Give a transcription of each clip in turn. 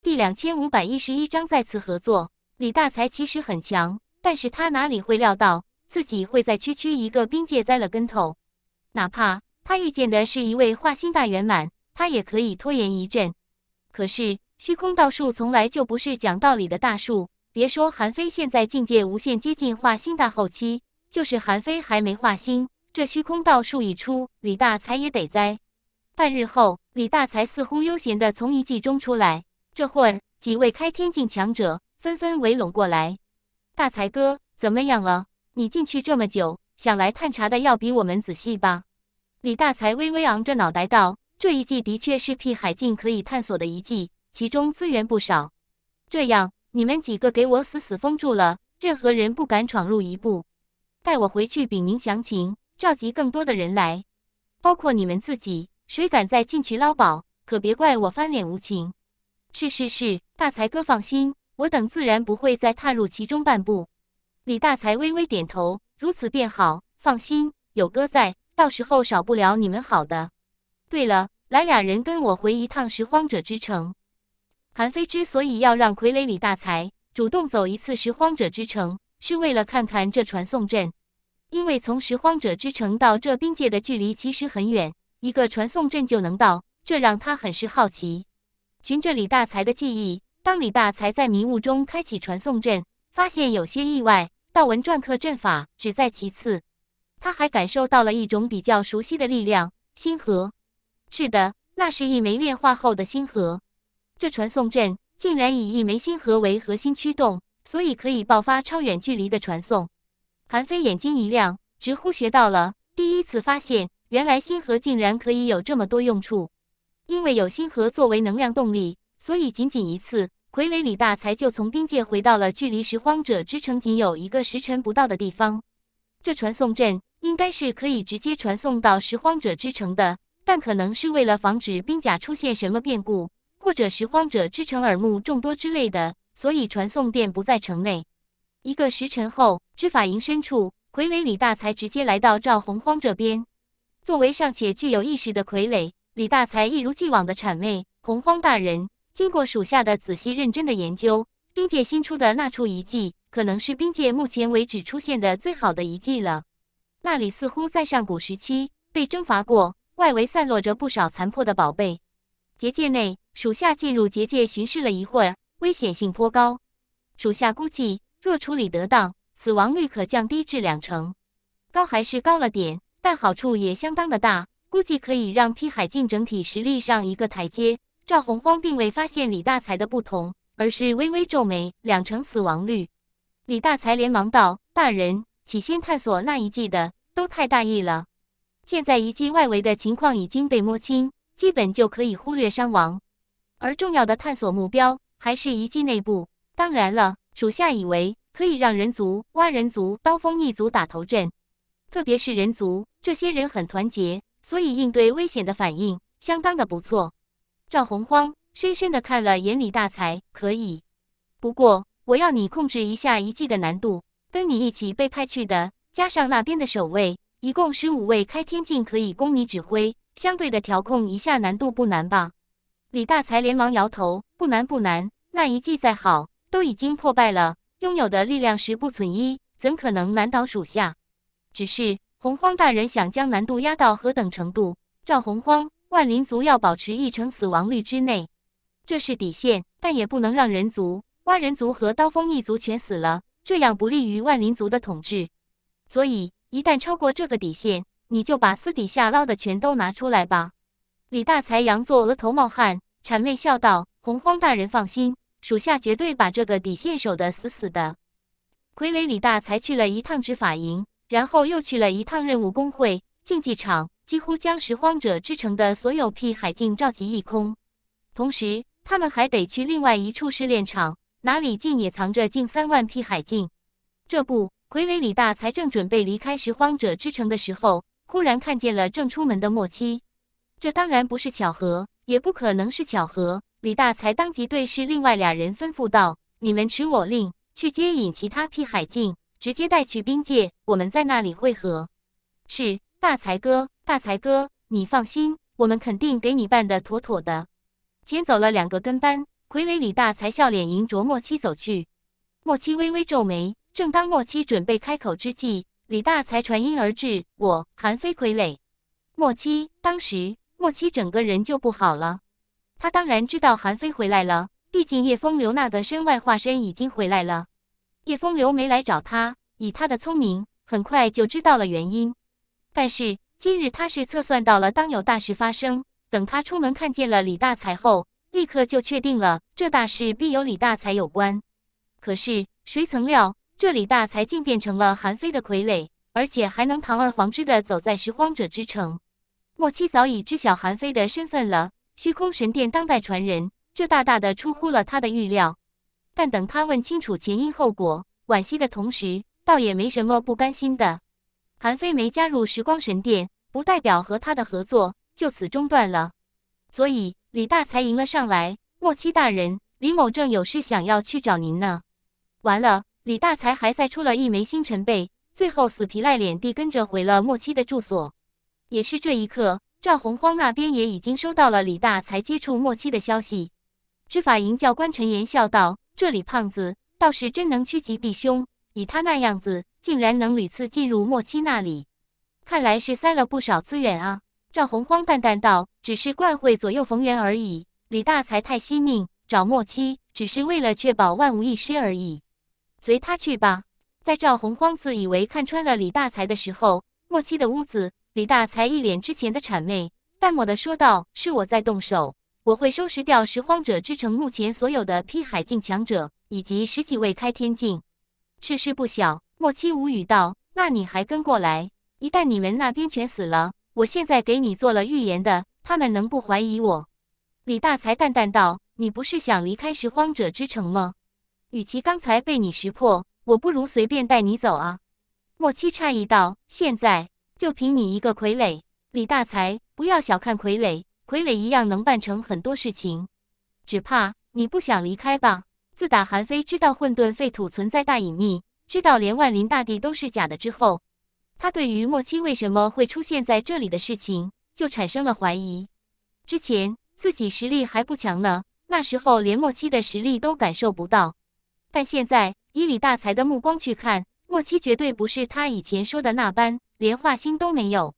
第两千五百一十一章再次合作。李大才其实很强，但是他哪里会料到自己会在区区一个冰界栽了跟头？哪怕他遇见的是一位化星大圆满，他也可以拖延一阵。可是虚空道术从来就不是讲道理的大术。别说韩非现在境界无限接近化星大后期，就是韩非还没化星，这虚空道术一出，李大才也得栽。半日后，李大才似乎悠闲地从遗迹中出来。这会儿，几位开天境强者纷纷围拢过来。大才哥，怎么样了？你进去这么久，想来探查的要比我们仔细吧？李大才微微昂着脑袋道：“这一季的确是辟海境可以探索的一季，其中资源不少。这样，你们几个给我死死封住了，任何人不敢闯入一步。待我回去禀明详情，召集更多的人来，包括你们自己。谁敢再进去捞宝，可别怪我翻脸无情。”是是是，大才哥放心，我等自然不会再踏入其中半步。李大才微微点头，如此便好。放心，有哥在，到时候少不了你们好的。对了，来俩人跟我回一趟拾荒者之城。韩非之所以要让傀儡李大才主动走一次拾荒者之城，是为了看看这传送阵。因为从拾荒者之城到这冰界的距离其实很远，一个传送阵就能到，这让他很是好奇。循着李大才的记忆，当李大才在迷雾中开启传送阵，发现有些意外。道文篆刻阵法只在其次，他还感受到了一种比较熟悉的力量——星核。是的，那是一枚炼化后的星核。这传送阵竟然以一枚星核为核心驱动，所以可以爆发超远距离的传送。韩非眼睛一亮，直呼学到了。第一次发现，原来星核竟然可以有这么多用处。因为有星河作为能量动力，所以仅仅一次，傀儡李大才就从冰界回到了距离拾荒者之城仅有一个时辰不到的地方。这传送阵应该是可以直接传送到拾荒者之城的，但可能是为了防止冰甲出现什么变故，或者拾荒者之城耳目众多之类的，所以传送殿不在城内。一个时辰后，执法营深处，傀儡李大才直接来到赵洪荒这边。作为尚且具有意识的傀儡。李大才一如既往的谄媚洪荒大人。经过属下的仔细认真的研究，冰界新出的那处遗迹，可能是冰界目前为止出现的最好的遗迹了。那里似乎在上古时期被征伐过，外围散落着不少残破的宝贝。结界内，属下进入结界巡视了一会儿，危险性颇高。属下估计，若处理得当，死亡率可降低至两成。高还是高了点，但好处也相当的大。估计可以让披海境整体实力上一个台阶。赵洪荒并未发现李大才的不同，而是微微皱眉。两成死亡率，李大才连忙道：“大人，起先探索那一季的都太大意了。现在遗迹外围的情况已经被摸清，基本就可以忽略伤亡。而重要的探索目标还是遗迹内部。当然了，属下以为可以让人族、蛙人族、刀锋一族打头阵，特别是人族，这些人很团结。”所以应对危险的反应相当的不错。赵洪荒深深的看了眼李大才，可以。不过我要你控制一下遗迹的难度。跟你一起被派去的，加上那边的守卫，一共十五位开天境，可以供你指挥，相对的调控一下难度不难吧？李大才连忙摇头，不难不难。那遗迹再好，都已经破败了，拥有的力量十不存一，怎可能难倒属下？只是。洪荒大人想将难度压到何等程度？赵洪荒，万灵族要保持一成死亡率之内，这是底线，但也不能让人族、蛙人族和刀锋一族全死了，这样不利于万灵族的统治。所以，一旦超过这个底线，你就把私底下捞的全都拿出来吧。李大才仰作额头冒汗，谄媚笑道：“洪荒大人放心，属下绝对把这个底线守得死死的。”傀儡李大才去了一趟执法营。然后又去了一趟任务工会竞技场，几乎将拾荒者之城的所有屁海境召集一空。同时，他们还得去另外一处试炼场，哪里竟也藏着近三万屁海境。这不，傀儡李大才正准备离开拾荒者之城的时候，忽然看见了正出门的莫七。这当然不是巧合，也不可能是巧合。李大才当即对视另外俩人吩咐道：“你们持我令，去接引其他屁海境。”直接带去冰界，我们在那里会合。是大才哥，大才哥，你放心，我们肯定给你办的妥妥的。牵走了两个跟班，傀儡李大才笑脸迎着莫七走去。莫七微微皱眉，正当莫七准备开口之际，李大才传音而至：“我韩非傀儡。”莫七当时，莫七整个人就不好了。他当然知道韩非回来了，毕竟叶风流那个身外化身已经回来了。叶风流没来找他，以他的聪明，很快就知道了原因。但是今日他是测算到了，当有大事发生。等他出门看见了李大才后，立刻就确定了这大事必有李大才有关。可是谁曾料，这李大才竟变成了韩非的傀儡，而且还能堂而皇之的走在拾荒者之城。莫七早已知晓韩非的身份了，虚空神殿当代传人，这大大的出乎了他的预料。但等他问清楚前因后果，惋惜的同时，倒也没什么不甘心的。韩非没加入时光神殿，不代表和他的合作就此中断了。所以李大才迎了上来：“莫七大人，李某正有事想要去找您呢。”完了，李大才还塞出了一枚星辰贝，最后死皮赖脸地跟着回了莫七的住所。也是这一刻，赵洪荒那边也已经收到了李大才接触莫七的消息。执法营教官陈岩笑道。这李胖子倒是真能趋吉避凶，以他那样子，竟然能屡次进入莫七那里，看来是塞了不少资源啊。赵洪荒淡淡道：“只是惯会左右逢源而已。李大才太惜命，找莫七只是为了确保万无一失而已。随他去吧。”在赵洪荒自以为看穿了李大才的时候，莫七的屋子，李大才一脸之前的谄媚，淡漠的说道：“是我在动手。”我会收拾掉拾荒者之城目前所有的辟海境强者，以及十几位开天境，事事不小。莫七无语道：“那你还跟过来？一旦你们那边全死了，我现在给你做了预言的，他们能不怀疑我？”李大才淡淡道：“你不是想离开拾荒者之城吗？与其刚才被你识破，我不如随便带你走啊。”莫七诧异道：“现在就凭你一个傀儡，李大才，不要小看傀儡。”傀儡一样能办成很多事情，只怕你不想离开吧？自打韩非知道混沌废土存在大隐秘，知道连万灵大帝都是假的之后，他对于莫七为什么会出现在这里的事情就产生了怀疑。之前自己实力还不强呢，那时候连莫七的实力都感受不到，但现在以李大才的目光去看，莫七绝对不是他以前说的那般，连化心都没有，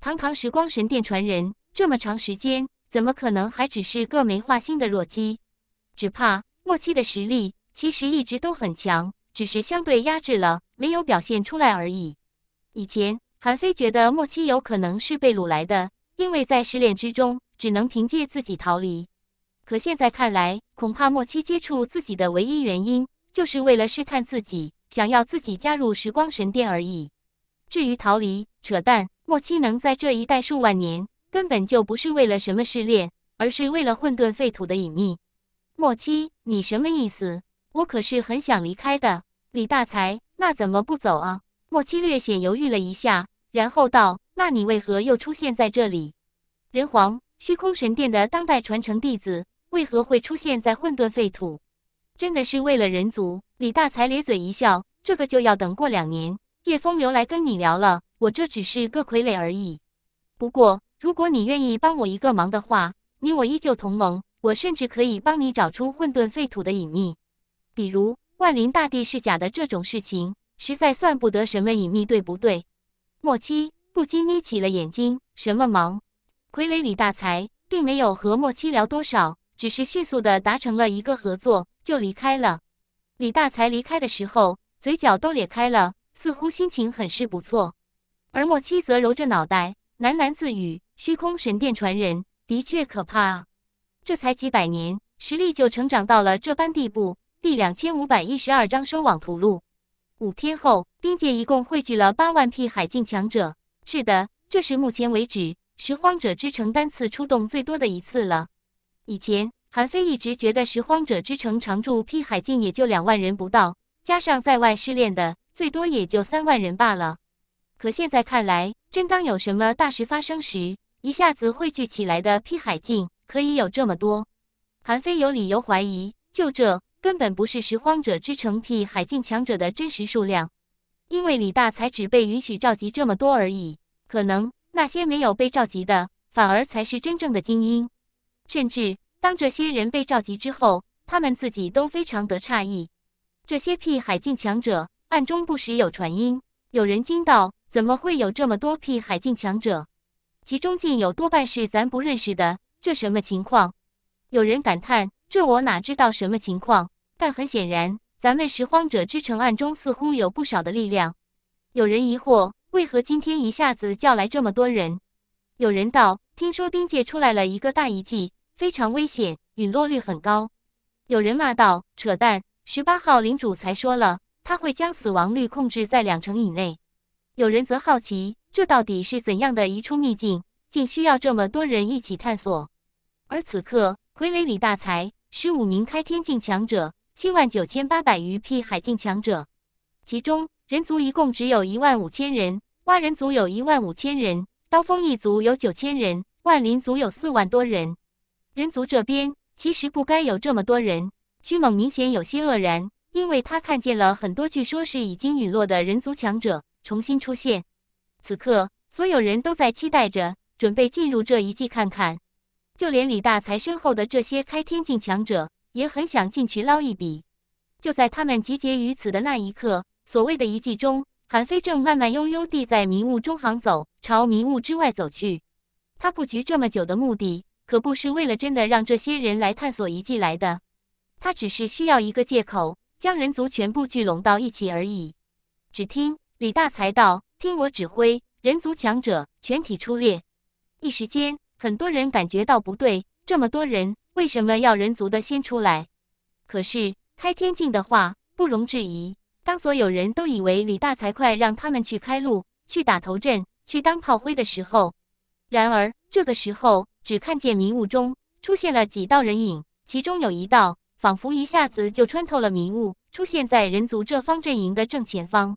堂堂时光神殿传人。这么长时间，怎么可能还只是个没化心的弱鸡？只怕莫七的实力其实一直都很强，只是相对压制了，没有表现出来而已。以前韩非觉得莫七有可能是被掳来的，因为在失恋之中，只能凭借自己逃离。可现在看来，恐怕莫七接触自己的唯一原因，就是为了试探自己，想要自己加入时光神殿而已。至于逃离，扯淡，莫七能在这一代数万年。根本就不是为了什么试炼，而是为了混沌废土的隐秘。莫七，你什么意思？我可是很想离开的。李大才，那怎么不走啊？莫七略显犹豫了一下，然后道：“那你为何又出现在这里？人皇虚空神殿的当代传承弟子，为何会出现在混沌废土？真的是为了人族？”李大才咧嘴一笑：“这个就要等过两年，叶风流来跟你聊了。我这只是个傀儡而已。不过。”如果你愿意帮我一个忙的话，你我依旧同盟。我甚至可以帮你找出混沌废土的隐秘，比如万灵大帝是假的这种事情，实在算不得什么隐秘，对不对？莫七不禁眯起了眼睛。什么忙？傀儡李大才并没有和莫七聊多少，只是迅速地达成了一个合作，就离开了。李大才离开的时候，嘴角都咧开了，似乎心情很是不错。而莫七则揉着脑袋，喃喃自语。虚空神殿传人的确可怕啊！这才几百年，实力就成长到了这般地步。第两千五百一十二章收网屠戮。五天后，冰界一共汇聚了八万辟海境强者。是的，这是目前为止拾荒者之城单次出动最多的一次了。以前韩非一直觉得拾荒者之城常驻辟海境也就两万人不到，加上在外试炼的，最多也就三万人罢了。可现在看来，真当有什么大事发生时。一下子汇聚起来的屁海境可以有这么多，韩非有理由怀疑，就这根本不是拾荒者之城屁海境强者的真实数量，因为李大才只被允许召集这么多而已。可能那些没有被召集的，反而才是真正的精英。甚至当这些人被召集之后，他们自己都非常的诧异。这些屁海境强者暗中不时有传音，有人惊道：“怎么会有这么多屁海境强者？”其中竟有多半是咱不认识的，这什么情况？有人感叹：“这我哪知道什么情况？”但很显然，咱们拾荒者之城暗中似乎有不少的力量。有人疑惑：“为何今天一下子叫来这么多人？”有人道：“听说边界出来了一个大遗迹，非常危险，陨落率很高。”有人骂道：“扯淡！”十八号领主才说了，他会将死亡率控制在两成以内。有人则好奇。这到底是怎样的一处秘境，竟需要这么多人一起探索？而此刻，傀儡李大才十五名开天境强者，七万九千八百余匹海境强者，其中人族一共只有一万五千人，蛙人族有一万五千人，刀锋一族有九千人，万灵族有四万多人。人族这边其实不该有这么多人。屈猛明显有些愕然，因为他看见了很多据说是已经陨落的人族强者重新出现。此刻，所有人都在期待着，准备进入这一季看看。就连李大才身后的这些开天境强者，也很想进去捞一笔。就在他们集结于此的那一刻，所谓的遗迹中，韩非正慢慢悠悠地在迷雾中行走，朝迷雾之外走去。他布局这么久的目的，可不是为了真的让这些人来探索遗迹来的。他只是需要一个借口，将人族全部聚拢到一起而已。只听李大才道。听我指挥，人族强者全体出列！一时间，很多人感觉到不对，这么多人为什么要人族的先出来？可是开天镜的话不容置疑。当所有人都以为李大财快让他们去开路、去打头阵、去当炮灰的时候，然而这个时候，只看见迷雾中出现了几道人影，其中有一道仿佛一下子就穿透了迷雾，出现在人族这方阵营的正前方。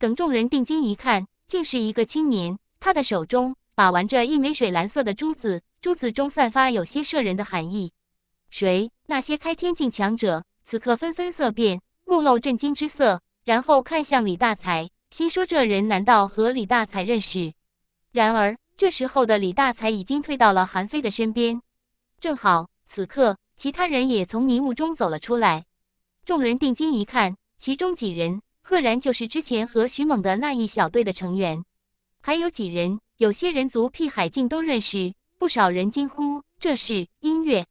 等众人定睛一看，竟是一个青年。他的手中把玩着一枚水蓝色的珠子，珠子中散发有些摄人的寒意。谁？那些开天境强者此刻纷纷色变，目露震惊之色，然后看向李大才，心说这人难道和李大才认识？然而这时候的李大才已经退到了韩非的身边，正好此刻其他人也从迷雾中走了出来。众人定睛一看，其中几人。赫然就是之前和徐猛的那一小队的成员，还有几人，有些人族屁海境都认识。不少人惊呼：“这是音乐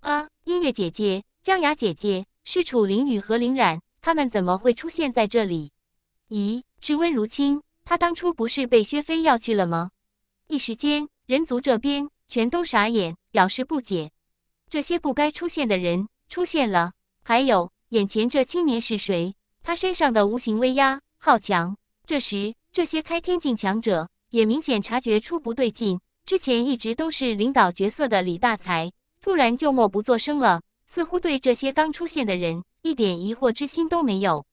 啊！音乐姐姐，江雅姐姐，是楚灵雨和林染，他们怎么会出现在这里？”咦，是温如清，他当初不是被薛飞要去了吗？一时间，人族这边全都傻眼，表示不解。这些不该出现的人出现了，还有眼前这青年是谁？他身上的无形威压好强。这时，这些开天境强者也明显察觉出不对劲。之前一直都是领导角色的李大才，突然就默不作声了，似乎对这些刚出现的人一点疑惑之心都没有。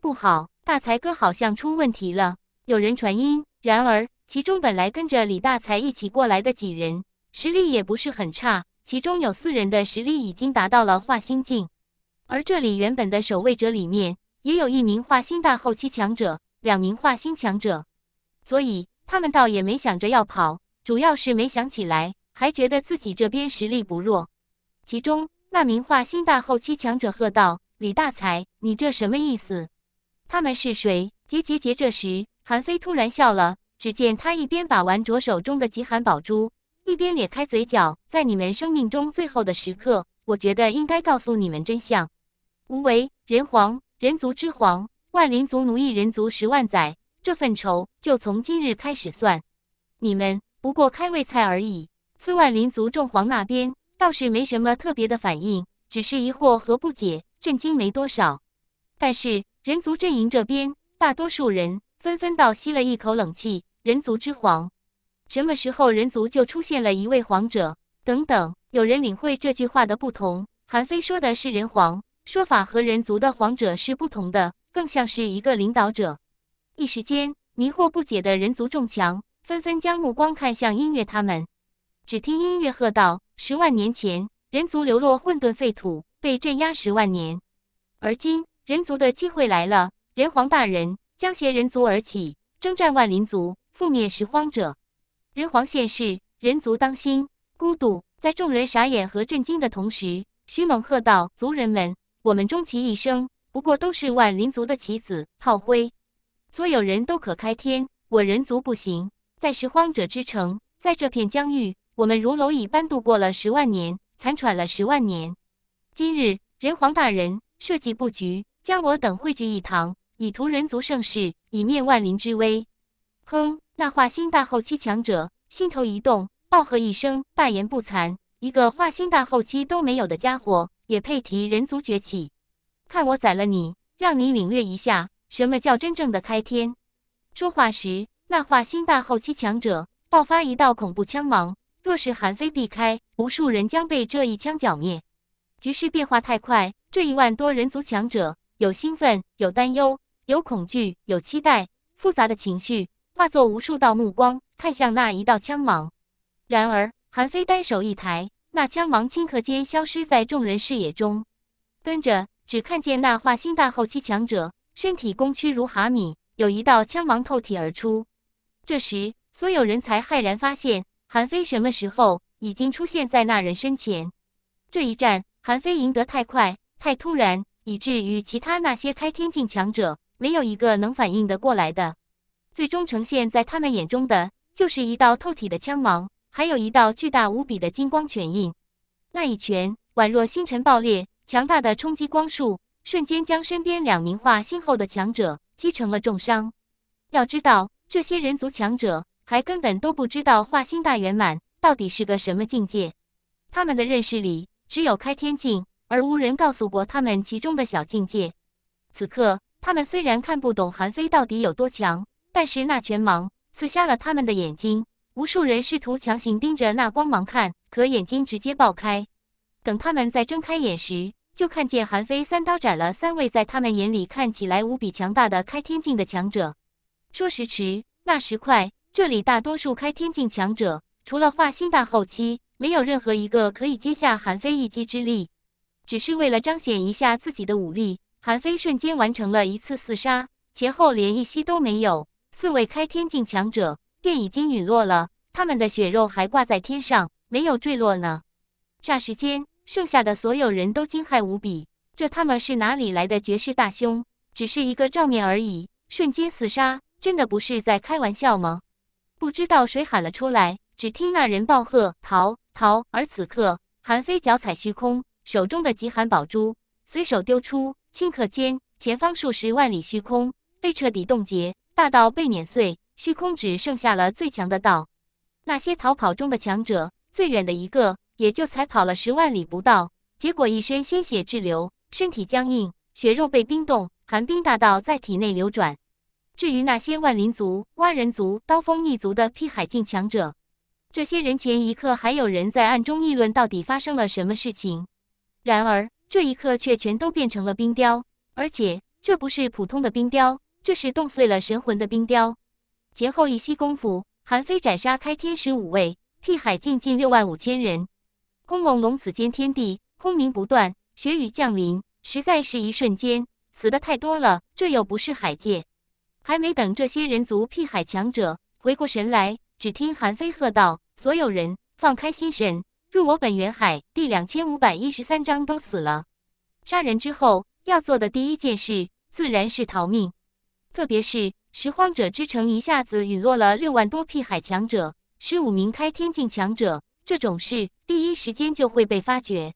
不好，大才哥好像出问题了。有人传音。然而，其中本来跟着李大才一起过来的几人，实力也不是很差。其中有四人的实力已经达到了化心境，而这里原本的守卫者里面。也有一名化星大后期强者，两名化星强者，所以他们倒也没想着要跑，主要是没想起来，还觉得自己这边实力不弱。其中那名化星大后期强者喝道：“李大才，你这什么意思？”他们是谁？结结结！这时韩非突然笑了，只见他一边把玩着手中的极寒宝珠，一边咧开嘴角，在你们生命中最后的时刻，我觉得应该告诉你们真相。无为，人皇。人族之皇，万灵族奴役人族十万载，这份仇就从今日开始算。你们不过开胃菜而已。自万灵族众皇那边倒是没什么特别的反应，只是疑惑和不解，震惊没多少。但是人族阵营这边，大多数人纷纷倒吸了一口冷气。人族之皇，什么时候人族就出现了一位皇者？等等，有人领会这句话的不同，韩非说的是人皇。说法和人族的皇者是不同的，更像是一个领导者。一时间，迷惑不解的人族众强纷纷将目光看向音乐。他们只听音乐喝道：“十万年前，人族流落混沌废土，被镇压十万年。而今，人族的机会来了！人皇大人将携人族而起，征战万灵族，覆灭拾荒者。人皇现世，人族当心！”孤独在众人傻眼和震惊的同时，徐猛喝道：“族人们！”我们终其一生，不过都是万灵族的棋子、炮灰。所有人都可开天，我人族不行。在拾荒者之城，在这片疆域，我们如蝼蚁般度过了十万年，残喘了十万年。今日，人皇大人设计布局，将我等汇聚一堂，以图人族盛世，以灭万灵之威。哼！那化星大后期强者心头一动，暴喝一声，大言不惭：“一个化星大后期都没有的家伙！”也配提人族崛起？看我宰了你，让你领略一下什么叫真正的开天！说话时，那化心大后期强者爆发一道恐怖枪芒，若是韩非避开，无数人将被这一枪剿灭。局势变化太快，这一万多人族强者有兴奋，有担忧，有恐惧，有期待，复杂的情绪化作无数道目光看向那一道枪芒。然而，韩非单手一抬。那枪芒顷刻间消失在众人视野中，跟着只看见那化星大后期强者身体弓曲如蛤米，有一道枪芒透体而出。这时，所有人才骇然发现，韩非什么时候已经出现在那人身前。这一战，韩非赢得太快、太突然，以至于其他那些开天境强者没有一个能反应得过来的。最终呈现在他们眼中的，就是一道透体的枪芒。还有一道巨大无比的金光拳印，那一拳宛若星辰爆裂，强大的冲击光束瞬间将身边两名化星后的强者击成了重伤。要知道，这些人族强者还根本都不知道化星大圆满到底是个什么境界，他们的认识里只有开天境，而无人告诉过他们其中的小境界。此刻，他们虽然看不懂韩非到底有多强，但是那拳芒刺瞎了他们的眼睛。无数人试图强行盯着那光芒看，可眼睛直接爆开。等他们再睁开眼时，就看见韩非三刀斩了三位在他们眼里看起来无比强大的开天境的强者。说时迟，那时快，这里大多数开天境强者除了化心大后期，没有任何一个可以接下韩非一击之力。只是为了彰显一下自己的武力，韩非瞬间完成了一次四杀，前后连一息都没有，四位开天境强者便已经陨落了。他们的血肉还挂在天上，没有坠落呢。霎时间，剩下的所有人都惊骇无比。这他妈是哪里来的绝世大凶？只是一个照面而已，瞬间死杀，真的不是在开玩笑吗？不知道谁喊了出来，只听那人暴喝：“逃！逃！”而此刻，韩飞脚踩虚空，手中的极寒宝珠随手丢出，顷刻间，前方数十万里虚空被彻底冻结，大道被碾碎，虚空只剩下了最强的道。那些逃跑中的强者，最远的一个也就才跑了十万里不到，结果一身鲜血滞留，身体僵硬，血肉被冰冻，寒冰大道在体内流转。至于那些万灵族、蛙人族、刀锋一族的辟海境强者，这些人前一刻还有人在暗中议论到底发生了什么事情，然而这一刻却全都变成了冰雕，而且这不是普通的冰雕，这是冻碎了神魂的冰雕。前后一息功夫。韩非斩杀开天十五位，辟海境近六万五千人。轰隆隆，此间天地轰鸣不断，血雨降临，实在是一瞬间死的太多了。这又不是海界，还没等这些人族辟海强者回过神来，只听韩非喝道：“所有人放开心神，入我本源海！”第两千五百一十三章都死了。杀人之后要做的第一件事，自然是逃命，特别是。拾荒者之城一下子陨落了六万多屁海强者，十五名开天境强者，这种事第一时间就会被发觉。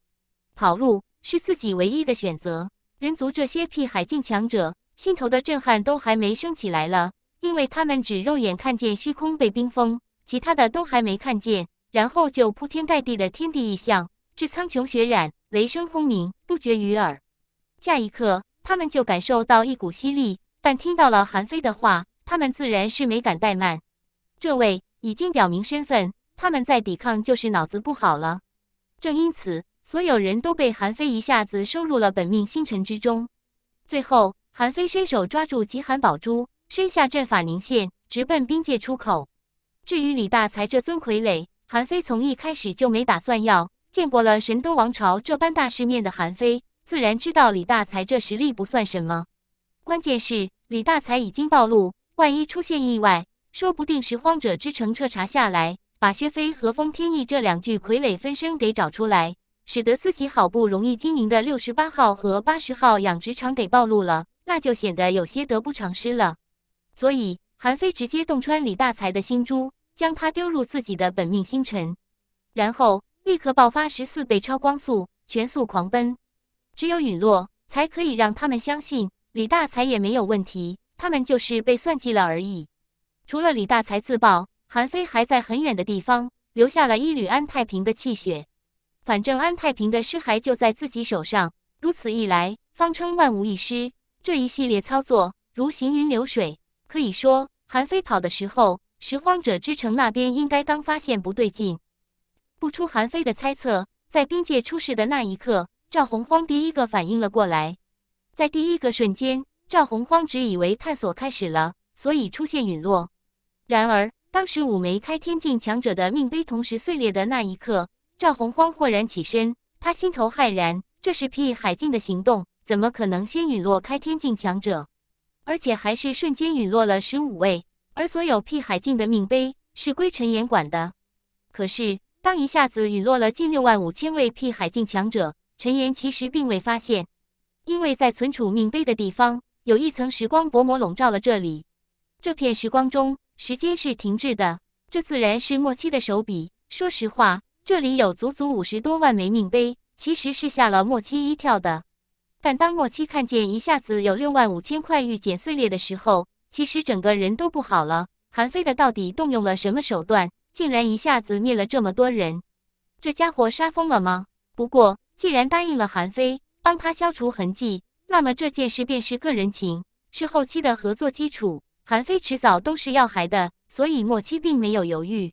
跑路是自己唯一的选择。人族这些屁海境强者心头的震撼都还没升起来了，因为他们只肉眼看见虚空被冰封，其他的都还没看见。然后就铺天盖地的天地异象，至苍穹血染，雷声轰鸣不绝于耳。下一刻，他们就感受到一股吸力。但听到了韩非的话，他们自然是没敢怠慢。这位已经表明身份，他们再抵抗就是脑子不好了。正因此，所有人都被韩非一下子收入了本命星辰之中。最后，韩非伸手抓住极寒宝珠，身下阵法凝现，直奔冰界出口。至于李大才这尊傀儡，韩非从一开始就没打算要。见过了神都王朝这般大世面的韩非，自然知道李大才这实力不算什么。关键是李大才已经暴露，万一出现意外，说不定拾荒者之城彻查下来，把薛飞和风天意这两具傀儡分身给找出来，使得自己好不容易经营的六十八号和八十号养殖场给暴露了，那就显得有些得不偿失了。所以韩非直接洞穿李大才的心珠，将他丢入自己的本命星辰，然后立刻爆发十四倍超光速全速狂奔，只有陨落，才可以让他们相信。李大才也没有问题，他们就是被算计了而已。除了李大才自爆，韩非还在很远的地方留下了一缕安太平的气血。反正安太平的尸骸就在自己手上，如此一来，方称万无一失。这一系列操作如行云流水，可以说，韩非跑的时候，拾荒者之城那边应该刚发现不对劲。不出韩非的猜测，在冰界出事的那一刻，赵洪荒第一个反应了过来。在第一个瞬间，赵洪荒只以为探索开始了，所以出现陨落。然而，当时五枚开天境强者的命碑同时碎裂的那一刻，赵洪荒豁然起身，他心头骇然：这是辟海境的行动，怎么可能先陨落开天境强者？而且还是瞬间陨落了十五位。而所有辟海境的命碑是归陈岩管的。可是，当一下子陨落了近六万五千位辟海境强者，陈岩其实并未发现。因为在存储命碑的地方，有一层时光薄膜笼罩了这里。这片时光中，时间是停滞的。这自然是莫七的手笔。说实话，这里有足足五十多万枚命碑，其实是吓了莫七一跳的。但当莫七看见一下子有六万五千块玉简碎裂的时候，其实整个人都不好了。韩非的到底动用了什么手段，竟然一下子灭了这么多人？这家伙杀疯了吗？不过，既然答应了韩非。帮他消除痕迹，那么这件事便是个人情，是后期的合作基础。韩非迟早都是要害的，所以莫七并没有犹豫。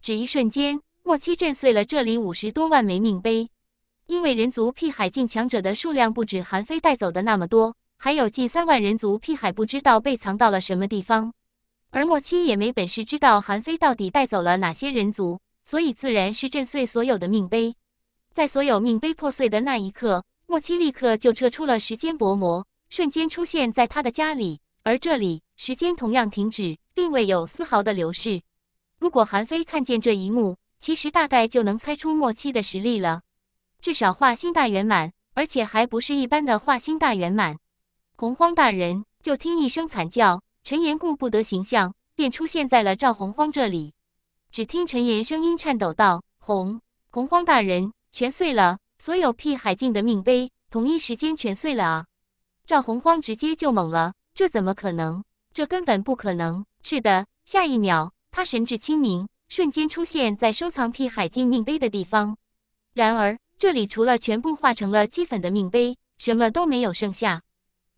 只一瞬间，莫七震碎了这里五十多万枚命碑，因为人族辟海境强者的数量不止韩非带走的那么多，还有近三万人族辟海不知道被藏到了什么地方，而莫七也没本事知道韩非到底带走了哪些人族，所以自然是震碎所有的命碑。在所有命碑破碎的那一刻。莫七立刻就撤出了时间薄膜，瞬间出现在他的家里，而这里时间同样停止，并未有丝毫的流逝。如果韩非看见这一幕，其实大概就能猜出莫七的实力了，至少化星大圆满，而且还不是一般的化星大圆满。洪荒大人，就听一声惨叫，陈岩顾不得形象，便出现在了赵洪荒这里。只听陈岩声音颤抖道：“洪洪荒大人，全碎了。”所有屁海境的命碑，同一时间全碎了啊！赵洪荒直接就懵了，这怎么可能？这根本不可能！是的，下一秒他神志清明，瞬间出现在收藏屁海境命碑的地方。然而这里除了全部化成了齑粉的命碑，什么都没有剩下。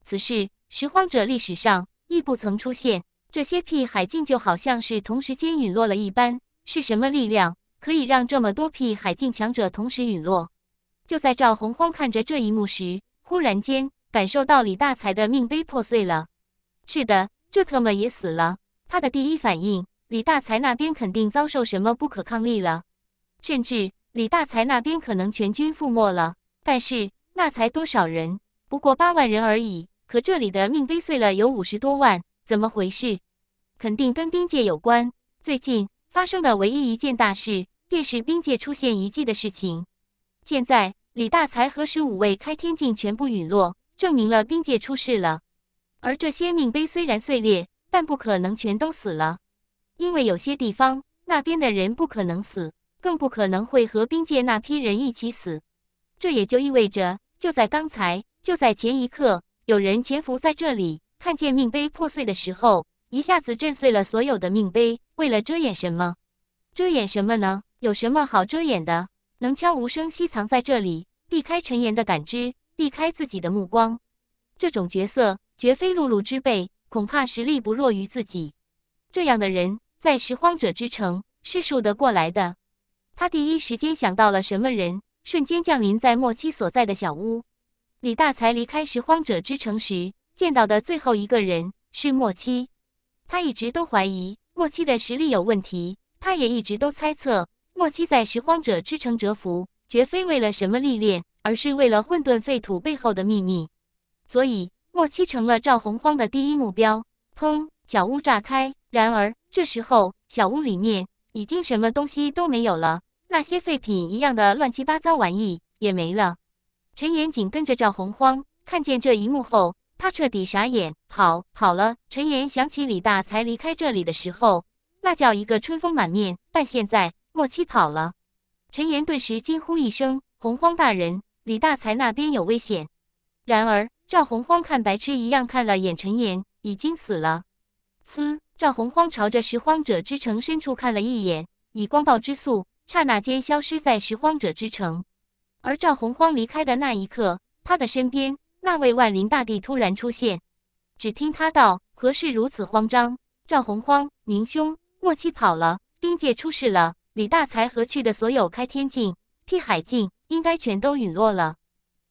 此事拾荒者历史上亦不曾出现。这些屁海镜就好像是同时间陨落了一般，是什么力量可以让这么多屁海镜强者同时陨落？就在赵洪荒看着这一幕时，忽然间感受到李大才的命杯破碎了。是的，这特么也死了。他的第一反应，李大才那边肯定遭受什么不可抗力了，甚至李大才那边可能全军覆没了。但是那才多少人？不过八万人而已。可这里的命杯碎了有五十多万，怎么回事？肯定跟冰界有关。最近发生的唯一一件大事，便是冰界出现遗迹的事情。现在。李大才和十五位开天境全部陨落，证明了冰界出事了。而这些命碑虽然碎裂，但不可能全都死了，因为有些地方那边的人不可能死，更不可能会和冰界那批人一起死。这也就意味着，就在刚才，就在前一刻，有人潜伏在这里，看见命碑破碎的时候，一下子震碎了所有的命碑，为了遮掩什么？遮掩什么呢？有什么好遮掩的？能悄无声息藏在这里，避开陈岩的感知，避开自己的目光，这种角色绝非碌碌之辈，恐怕实力不弱于自己。这样的人在拾荒者之城是数得过来的。他第一时间想到了什么人，瞬间降临在莫七所在的小屋。李大才离开拾荒者之城时见到的最后一个人是莫七。他一直都怀疑莫七的实力有问题，他也一直都猜测。莫欺在拾荒者之城蛰伏，绝非为了什么历练，而是为了混沌废土背后的秘密。所以，莫欺成了赵洪荒的第一目标。砰！小屋炸开。然而，这时候小屋里面已经什么东西都没有了，那些废品一样的乱七八糟玩意也没了。陈岩紧跟着赵洪荒，看见这一幕后，他彻底傻眼。好，好了。陈岩想起李大才离开这里的时候，那叫一个春风满面，但现在。莫七跑了，陈岩顿时惊呼一声：“洪荒大人，李大才那边有危险！”然而赵洪荒看白痴一样看了眼陈岩，已经死了。嘶！赵洪荒朝着拾荒者之城深处看了一眼，以光暴之速，刹那间消失在拾荒者之城。而赵洪荒离开的那一刻，他的身边那位万灵大帝突然出现，只听他道：“何事如此慌张？赵洪荒，宁兄，莫七跑了，丁界出事了。”李大才和去的所有开天镜、辟海镜，应该全都陨落了。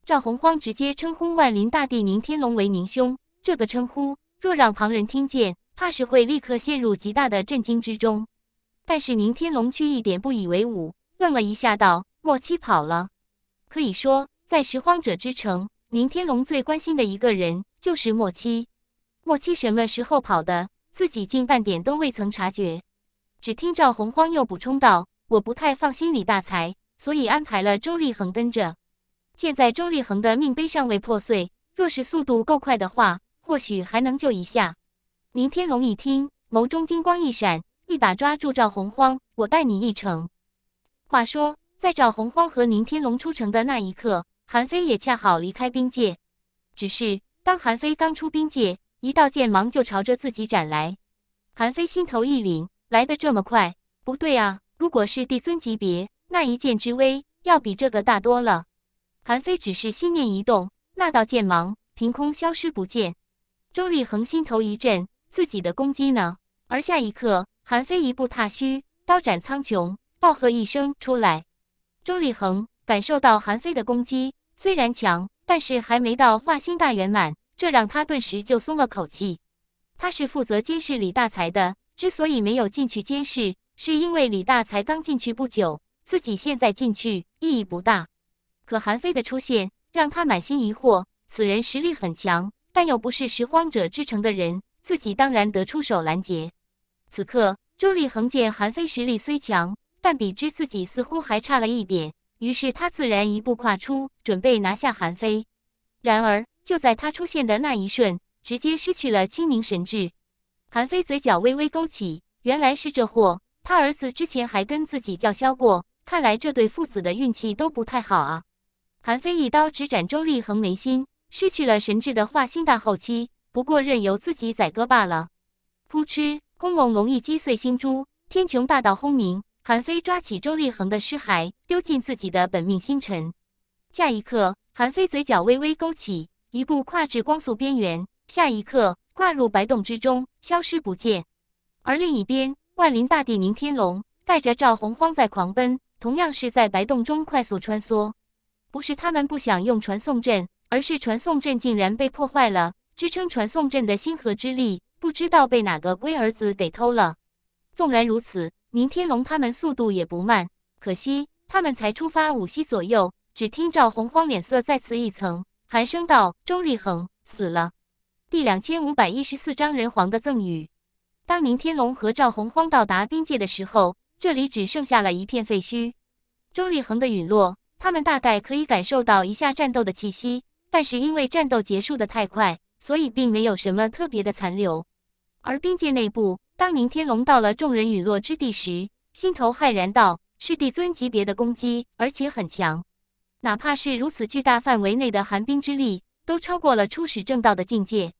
赵洪荒直接称呼万灵大帝宁天龙为宁兄，这个称呼若让旁人听见，怕是会立刻陷入极大的震惊之中。但是宁天龙却一点不以为忤，愣了一下，道：“莫七跑了。”可以说，在拾荒者之城，宁天龙最关心的一个人就是莫七。莫七什么时候跑的，自己竟半点都未曾察觉。只听赵洪荒又补充道：“我不太放心李大才，所以安排了周立恒跟着。现在周立恒的命碑尚未破碎，若是速度够快的话，或许还能救一下。”宁天龙一听，眸中金光一闪，一把抓住赵洪荒：“我带你一程。”话说，在赵洪荒和宁天龙出城的那一刻，韩非也恰好离开冰界。只是当韩非刚出冰界，一道剑芒就朝着自己斩来，韩非心头一凛。来的这么快，不对啊！如果是帝尊级别，那一剑之威要比这个大多了。韩非只是心念一动，那道剑芒凭空消失不见。周立恒心头一震，自己的攻击呢？而下一刻，韩非一步踏虚，刀斩苍穹，暴喝一声：“出来！”周立恒感受到韩非的攻击虽然强，但是还没到化心大圆满，这让他顿时就松了口气。他是负责监视李大才的。之所以没有进去监视，是因为李大才刚进去不久，自己现在进去意义不大。可韩非的出现让他满心疑惑，此人实力很强，但又不是拾荒者之城的人，自己当然得出手拦截。此刻，周立恒见韩非实力虽强，但比之自己似乎还差了一点，于是他自然一步跨出，准备拿下韩非。然而，就在他出现的那一瞬，直接失去了清明神智。韩非嘴角微微勾起，原来是这货。他儿子之前还跟自己叫嚣过，看来这对父子的运气都不太好啊。韩非一刀直斩周立恒眉心，失去了神智的化星大后期，不过任由自己宰割罢了。扑哧，轰隆隆一击碎星珠，天穹大道轰鸣。韩非抓起周立恒的尸骸，丢进自己的本命星辰。下一刻，韩非嘴角微微勾起，一步跨至光速边缘。下一刻。跨入白洞之中，消失不见。而另一边，万灵大帝宁天龙带着赵洪荒在狂奔，同样是在白洞中快速穿梭。不是他们不想用传送阵，而是传送阵竟然被破坏了，支撑传送阵的星河之力不知道被哪个龟儿子给偷了。纵然如此，宁天龙他们速度也不慢。可惜他们才出发五息左右，只听赵洪荒脸色再次一层，寒声道：“钟立恒死了。”第两千五百一十四章人皇的赠与。当宁天龙和赵洪荒到达冰界的时候，这里只剩下了一片废墟。周立恒的陨落，他们大概可以感受到一下战斗的气息，但是因为战斗结束的太快，所以并没有什么特别的残留。而冰界内部，当宁天龙到了众人陨落之地时，心头骇然道：“是帝尊级别的攻击，而且很强。哪怕是如此巨大范围内的寒冰之力，都超过了初始正道的境界。”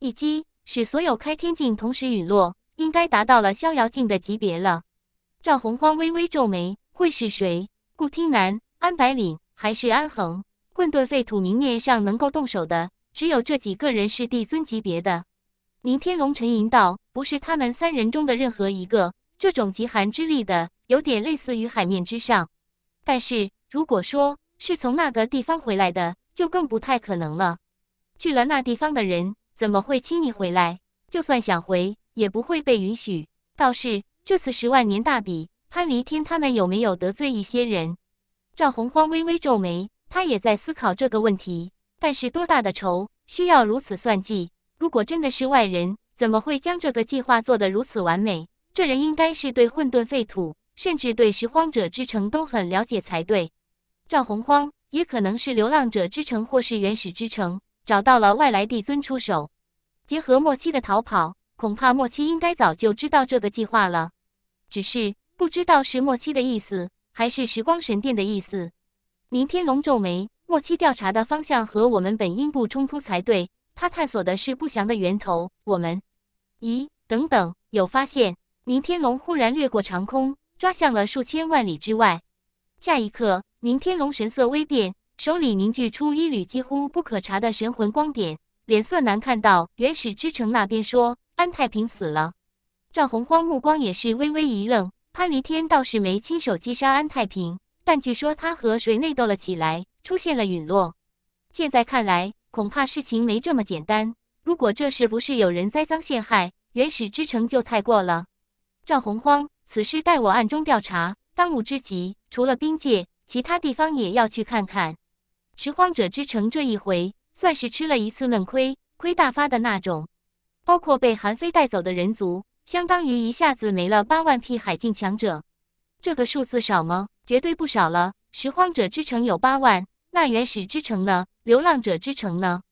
一击使所有开天境同时陨落，应该达到了逍遥境的级别了。赵洪荒微微皱眉，会是谁？顾听南、安百岭还是安恒？混沌废土明面上能够动手的，只有这几个人是帝尊级别的。宁天龙沉吟道：“不是他们三人中的任何一个，这种极寒之力的，有点类似于海面之上。但是，如果说是从那个地方回来的，就更不太可能了。去了那地方的人。”怎么会轻易回来？就算想回，也不会被允许。倒是这次十万年大比，潘离天他们有没有得罪一些人？赵洪荒微微皱眉，他也在思考这个问题。但是多大的仇，需要如此算计？如果真的是外人，怎么会将这个计划做得如此完美？这人应该是对混沌废土，甚至对拾荒者之城都很了解才对。赵洪荒也可能是流浪者之城，或是原始之城。找到了外来帝尊出手，结合莫七的逃跑，恐怕莫七应该早就知道这个计划了，只是不知道是莫七的意思，还是时光神殿的意思。宁天龙皱眉，莫七调查的方向和我们本应不冲突才对，他探索的是不祥的源头，我们……咦？等等，有发现！宁天龙忽然掠过长空，抓向了数千万里之外。下一刻，宁天龙神色微变。手里凝聚出一缕几乎不可查的神魂光点，脸色难看。到原始之城那边说安太平死了，赵洪荒目光也是微微一愣。潘离天倒是没亲手击杀安太平，但据说他和谁内斗了起来，出现了陨落。现在看来，恐怕事情没这么简单。如果这是不是有人栽赃陷害，原始之城就太过了。赵洪荒，此事待我暗中调查。当务之急，除了冰界，其他地方也要去看看。拾荒者之城这一回算是吃了一次闷亏，亏大发的那种。包括被韩非带走的人族，相当于一下子没了八万匹海境强者。这个数字少吗？绝对不少了。拾荒者之城有八万，那原始之城呢？流浪者之城呢？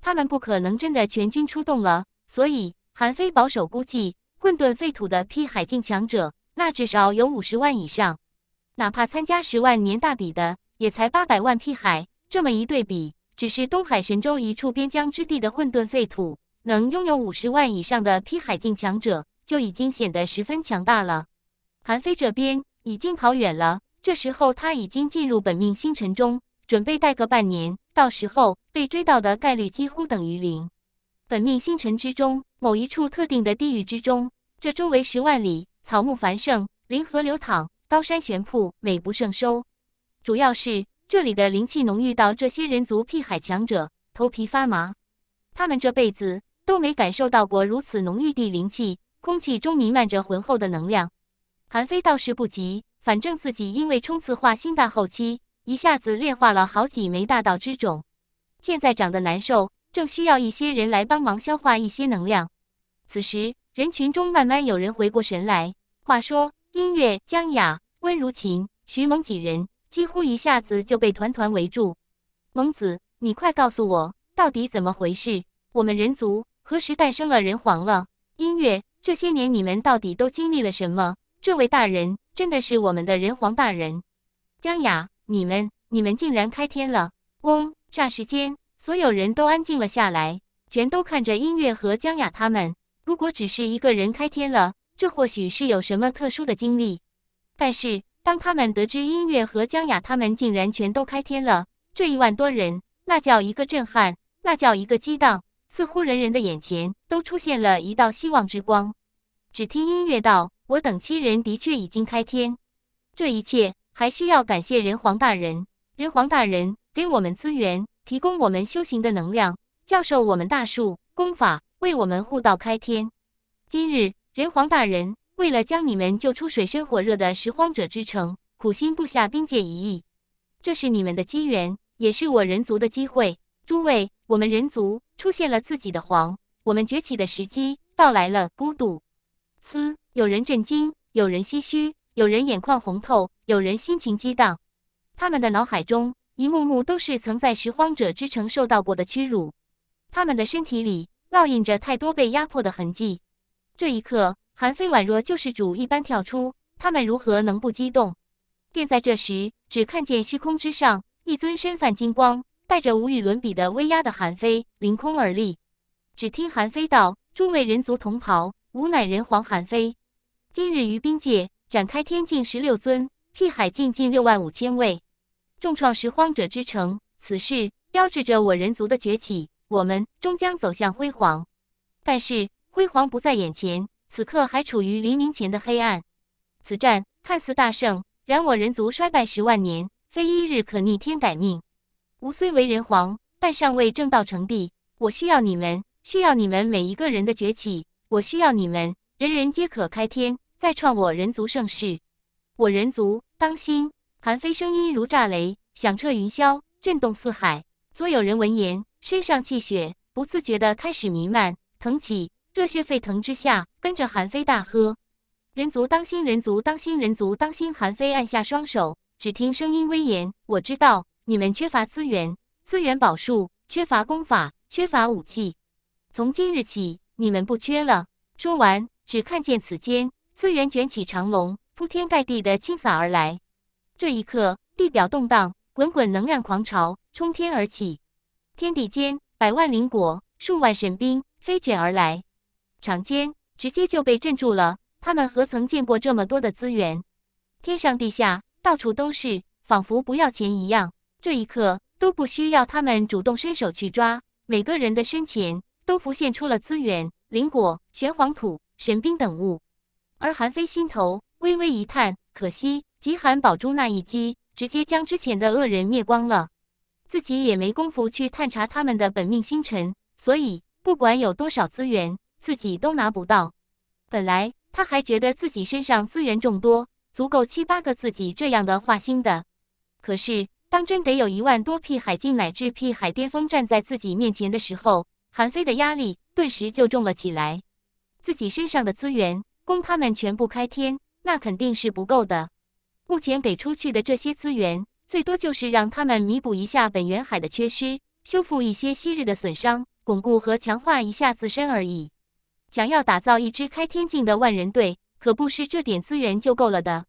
他们不可能真的全军出动了。所以韩非保守估计，混沌废土的批海境强者，那至少有五十万以上。哪怕参加十万年大比的，也才八百万批海。这么一对比，只是东海神州一处边疆之地的混沌废土，能拥有五十万以上的劈海境强者，就已经显得十分强大了。韩非这边已经跑远了，这时候他已经进入本命星辰中，准备待个半年，到时候被追到的概率几乎等于零。本命星辰之中某一处特定的地域之中，这周围十万里草木繁盛，林河流淌，高山悬瀑，美不胜收。主要是。这里的灵气浓郁到这些人族屁海强者头皮发麻，他们这辈子都没感受到过如此浓郁的灵气，空气中弥漫着浑厚的能量。韩非倒是不急，反正自己因为冲刺化星大后期，一下子炼化了好几枚大道之种，现在长得难受，正需要一些人来帮忙消化一些能量。此时人群中慢慢有人回过神来，话说音乐、江雅、温如琴、徐萌几人。几乎一下子就被团团围住。蒙子，你快告诉我，到底怎么回事？我们人族何时诞生了人皇了？音乐，这些年你们到底都经历了什么？这位大人，真的是我们的人皇大人？江雅，你们，你们竟然开天了！嗡，霎时间，所有人都安静了下来，全都看着音乐和江雅他们。如果只是一个人开天了，这或许是有什么特殊的经历，但是。当他们得知音乐和姜雅他们竟然全都开天了，这一万多人，那叫一个震撼，那叫一个激荡，似乎人人的眼前都出现了一道希望之光。只听音乐道：“我等七人的确已经开天，这一切还需要感谢人皇大人，人皇大人给我们资源，提供我们修行的能量，教授我们大术功法，为我们护道开天。今日人皇大人。”为了将你们救出水深火热的拾荒者之城，苦心布下冰界一役。这是你们的机缘，也是我人族的机会。诸位，我们人族出现了自己的皇，我们崛起的时机到来了。孤独，嘶！有人震惊，有人唏嘘，有人眼眶红透，有人心情激荡。他们的脑海中，一幕幕都是曾在拾荒者之城受到过的屈辱；他们的身体里，烙印着太多被压迫的痕迹。这一刻。韩非宛若救世主一般跳出，他们如何能不激动？便在这时，只看见虚空之上，一尊身泛金光、带着无与伦比的威压的韩非凌空而立。只听韩非道：“诸位人族同袍，吾乃人皇韩非。今日于冰界展开天境十六尊、辟海境近六万五千位，重创拾荒者之城。此事标志着我人族的崛起，我们终将走向辉煌。但是辉煌不在眼前。”此刻还处于黎明前的黑暗。此战看似大胜，然我人族衰败十万年，非一日可逆天改命。吾虽为人皇，但尚未正道成帝。我需要你们，需要你们每一个人的崛起。我需要你们，人人皆可开天，再创我人族盛世。我人族，当心！韩非声音如炸雷，响彻云霄，震动四海。所有人闻言，身上气血不自觉的开始弥漫、腾起，热血沸腾之下。跟着韩非大喝：“人族当心！人族当心！人族当心！”韩非按下双手，只听声音威严：“我知道你们缺乏资源、资源宝术，缺乏功法，缺乏武器。从今日起，你们不缺了。”说完，只看见此间资源卷起长龙，铺天盖地的倾洒而来。这一刻，地表动荡，滚滚能量狂潮冲天而起，天地间百万灵果、数万神兵飞卷而来，长间。直接就被镇住了。他们何曾见过这么多的资源？天上地下，到处都是，仿佛不要钱一样。这一刻都不需要他们主动伸手去抓，每个人的身前都浮现出了资源、灵果、玄黄土、神兵等物。而韩非心头微微一叹，可惜极寒宝珠那一击，直接将之前的恶人灭光了，自己也没工夫去探查他们的本命星辰，所以不管有多少资源。自己都拿不到，本来他还觉得自己身上资源众多，足够七八个自己这样的化星的。可是当真得有一万多屁海境乃至屁海巅峰站在自己面前的时候，韩非的压力顿时就重了起来。自己身上的资源供他们全部开天，那肯定是不够的。目前给出去的这些资源，最多就是让他们弥补一下本源海的缺失，修复一些昔日的损伤，巩固和强化一下自身而已。想要打造一支开天境的万人队，可不是这点资源就够了的。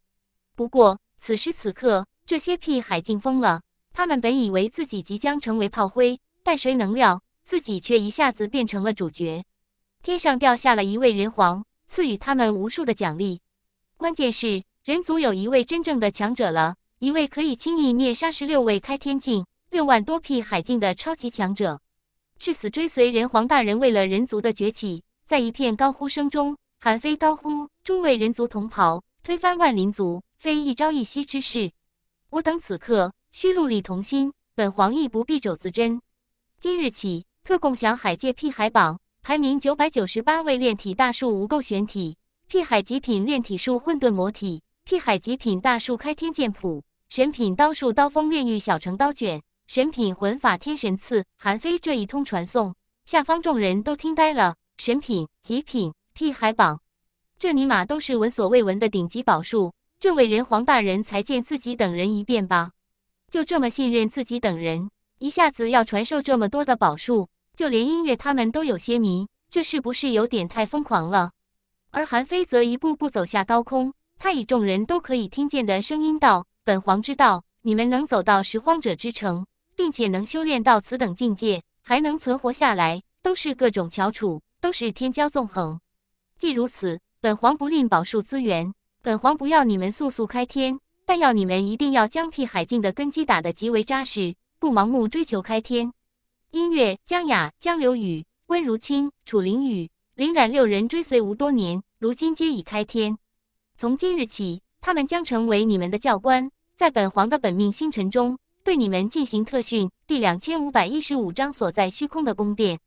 不过此时此刻，这些屁海境疯了。他们本以为自己即将成为炮灰，但谁能料，自己却一下子变成了主角。天上掉下了一位人皇，赐予他们无数的奖励。关键是，人族有一位真正的强者了，一位可以轻易灭杀十六位开天境、六万多屁海境的超级强者。誓死追随人皇大人，为了人族的崛起。在一片高呼声中，韩非高呼：“诸位人族同袍，推翻万灵族非一朝一夕之事，吾等此刻需戮力同心。本皇亦不必肘自珍。今日起特共享海界辟海榜排名九百九十八位炼体大树无垢玄体辟海极品炼体术混沌魔体辟海极品大树开天剑谱神品刀术刀锋炼狱小城刀卷神品魂法天神刺。”韩非这一通传送。下方众人都听呆了。神品、极品、替海榜，这尼玛都是闻所未闻的顶级宝术！这位人皇大人才见自己等人一遍吧，就这么信任自己等人，一下子要传授这么多的宝术，就连音乐他们都有些迷，这是不是有点太疯狂了？而韩非则一步步走下高空，他以众人都可以听见的声音道：“本皇知道，你们能走到拾荒者之城，并且能修炼到此等境界，还能存活下来，都是各种翘楚。”都是天骄纵横。既如此，本皇不吝宝术资源，本皇不要你们速速开天，但要你们一定要将辟海境的根基打得极为扎实，不盲目追求开天。音乐、江雅、江流雨、温如清、楚林雨、林染六人追随吾多年，如今皆已开天。从今日起，他们将成为你们的教官，在本皇的本命星辰中对你们进行特训。第两千五百一十五章所在虚空的宫殿，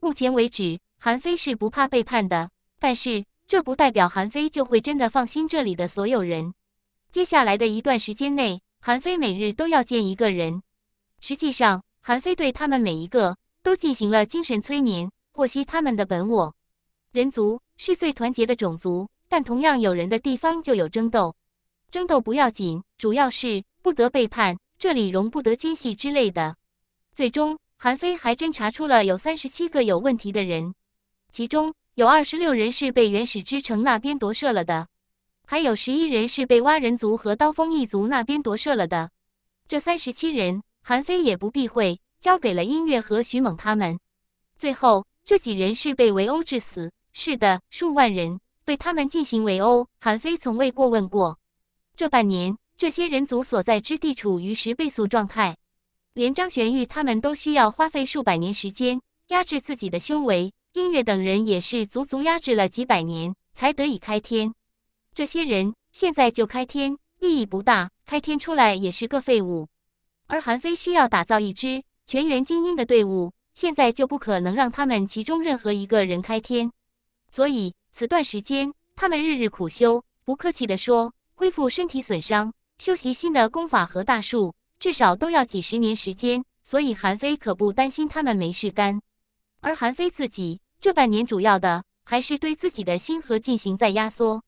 目前为止。韩非是不怕背叛的，但是这不代表韩非就会真的放心这里的所有人。接下来的一段时间内，韩非每日都要见一个人。实际上，韩非对他们每一个都进行了精神催眠，获悉他们的本我。人族是最团结的种族，但同样有人的地方就有争斗。争斗不要紧，主要是不得背叛，这里容不得奸细之类的。最终，韩非还侦查出了有三十七个有问题的人。其中有二十六人是被原始之城那边夺舍了的，还有十一人是被蛙人族和刀锋一族那边夺舍了的。这三十七人，韩非也不避讳，交给了音乐和徐猛他们。最后这几人是被围殴致死。是的，数万人对他们进行围殴，韩非从未过问过。这半年，这些人族所在之地处于十倍速状态，连张玄玉他们都需要花费数百年时间压制自己的修为。音乐等人也是足足压制了几百年才得以开天，这些人现在就开天意义不大，开天出来也是个废物。而韩非需要打造一支全员精英的队伍，现在就不可能让他们其中任何一个人开天。所以此段时间，他们日日苦修，不客气地说，恢复身体损伤、修习新的功法和大术，至少都要几十年时间。所以韩非可不担心他们没事干。而韩非自己。这半年主要的还是对自己的星核进行再压缩，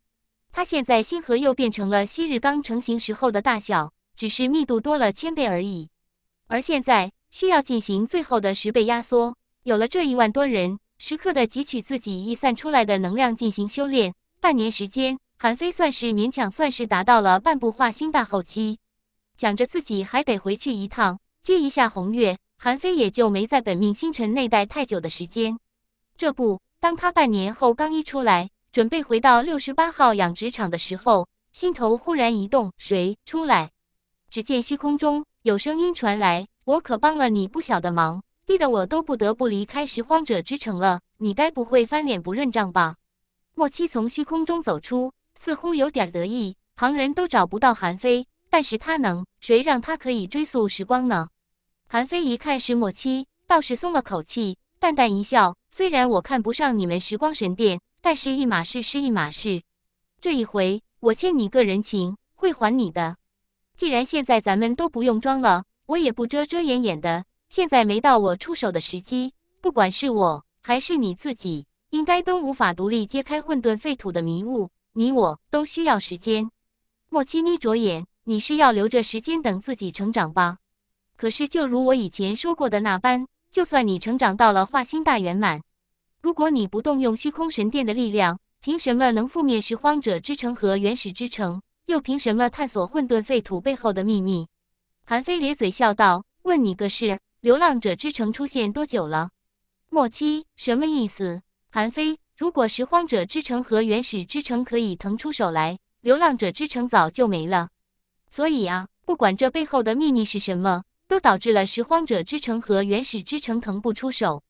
他现在星核又变成了昔日刚成型时候的大小，只是密度多了千倍而已。而现在需要进行最后的十倍压缩。有了这一万多人，时刻的汲取自己溢散出来的能量进行修炼。半年时间，韩非算是勉强算是达到了半步化星大后期。想着自己还得回去一趟接一下红月，韩非也就没在本命星辰内待太久的时间。这不，当他半年后刚一出来，准备回到六十八号养殖场的时候，心头忽然一动，谁出来？只见虚空中有声音传来：“我可帮了你不小的忙，逼得我都不得不离开拾荒者之城了。你该不会翻脸不认账吧？”莫七从虚空中走出，似乎有点得意。旁人都找不到韩非，但是他能，谁让他可以追溯时光呢？韩非一看是莫七，倒是松了口气。淡淡一笑，虽然我看不上你们时光神殿，但是一码事是一码事。这一回我欠你个人情，会还你的。既然现在咱们都不用装了，我也不遮遮掩掩的。现在没到我出手的时机，不管是我还是你自己，应该都无法独立揭开混沌废土的迷雾。你我都需要时间。莫七眯着眼，你是要留着时间等自己成长吧？可是就如我以前说过的那般。就算你成长到了化心大圆满，如果你不动用虚空神殿的力量，凭什么能覆灭拾荒者之城和原始之城？又凭什么探索混沌废土背后的秘密？韩非咧嘴笑道：“问你个事，流浪者之城出现多久了？莫七，什么意思？”韩非，如果拾荒者之城和原始之城可以腾出手来，流浪者之城早就没了。所以啊，不管这背后的秘密是什么。都导致了拾荒者之城和原始之城腾不出手，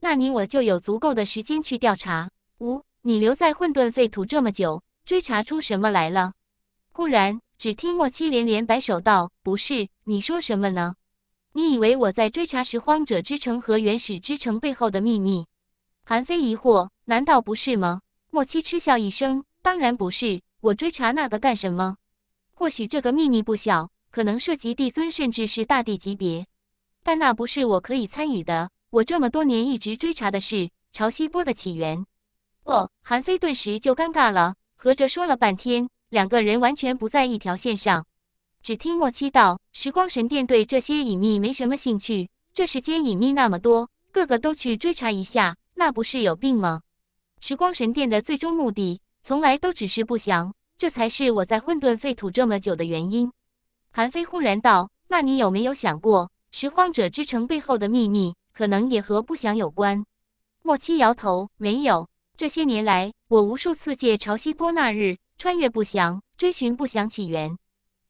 那你我就有足够的时间去调查。五，你留在混沌废土这么久，追查出什么来了？忽然，只听莫七连连摆手道：“不是，你说什么呢？你以为我在追查拾荒者之城和原始之城背后的秘密？”韩非疑惑：“难道不是吗？”莫七嗤笑一声：“当然不是，我追查那个干什么？或许这个秘密不小。”可能涉及帝尊，甚至是大帝级别，但那不是我可以参与的。我这么多年一直追查的是潮汐波的起源。哦，韩非顿时就尴尬了，合着说了半天，两个人完全不在一条线上。只听莫七道：“时光神殿对这些隐秘没什么兴趣，这世间隐秘那么多，个个都去追查一下，那不是有病吗？”时光神殿的最终目的从来都只是不祥，这才是我在混沌废土这么久的原因。韩非忽然道：“那你有没有想过，拾荒者之城背后的秘密，可能也和不祥有关？”莫七摇头：“没有。这些年来，我无数次借潮汐波那日穿越不祥，追寻不祥起源，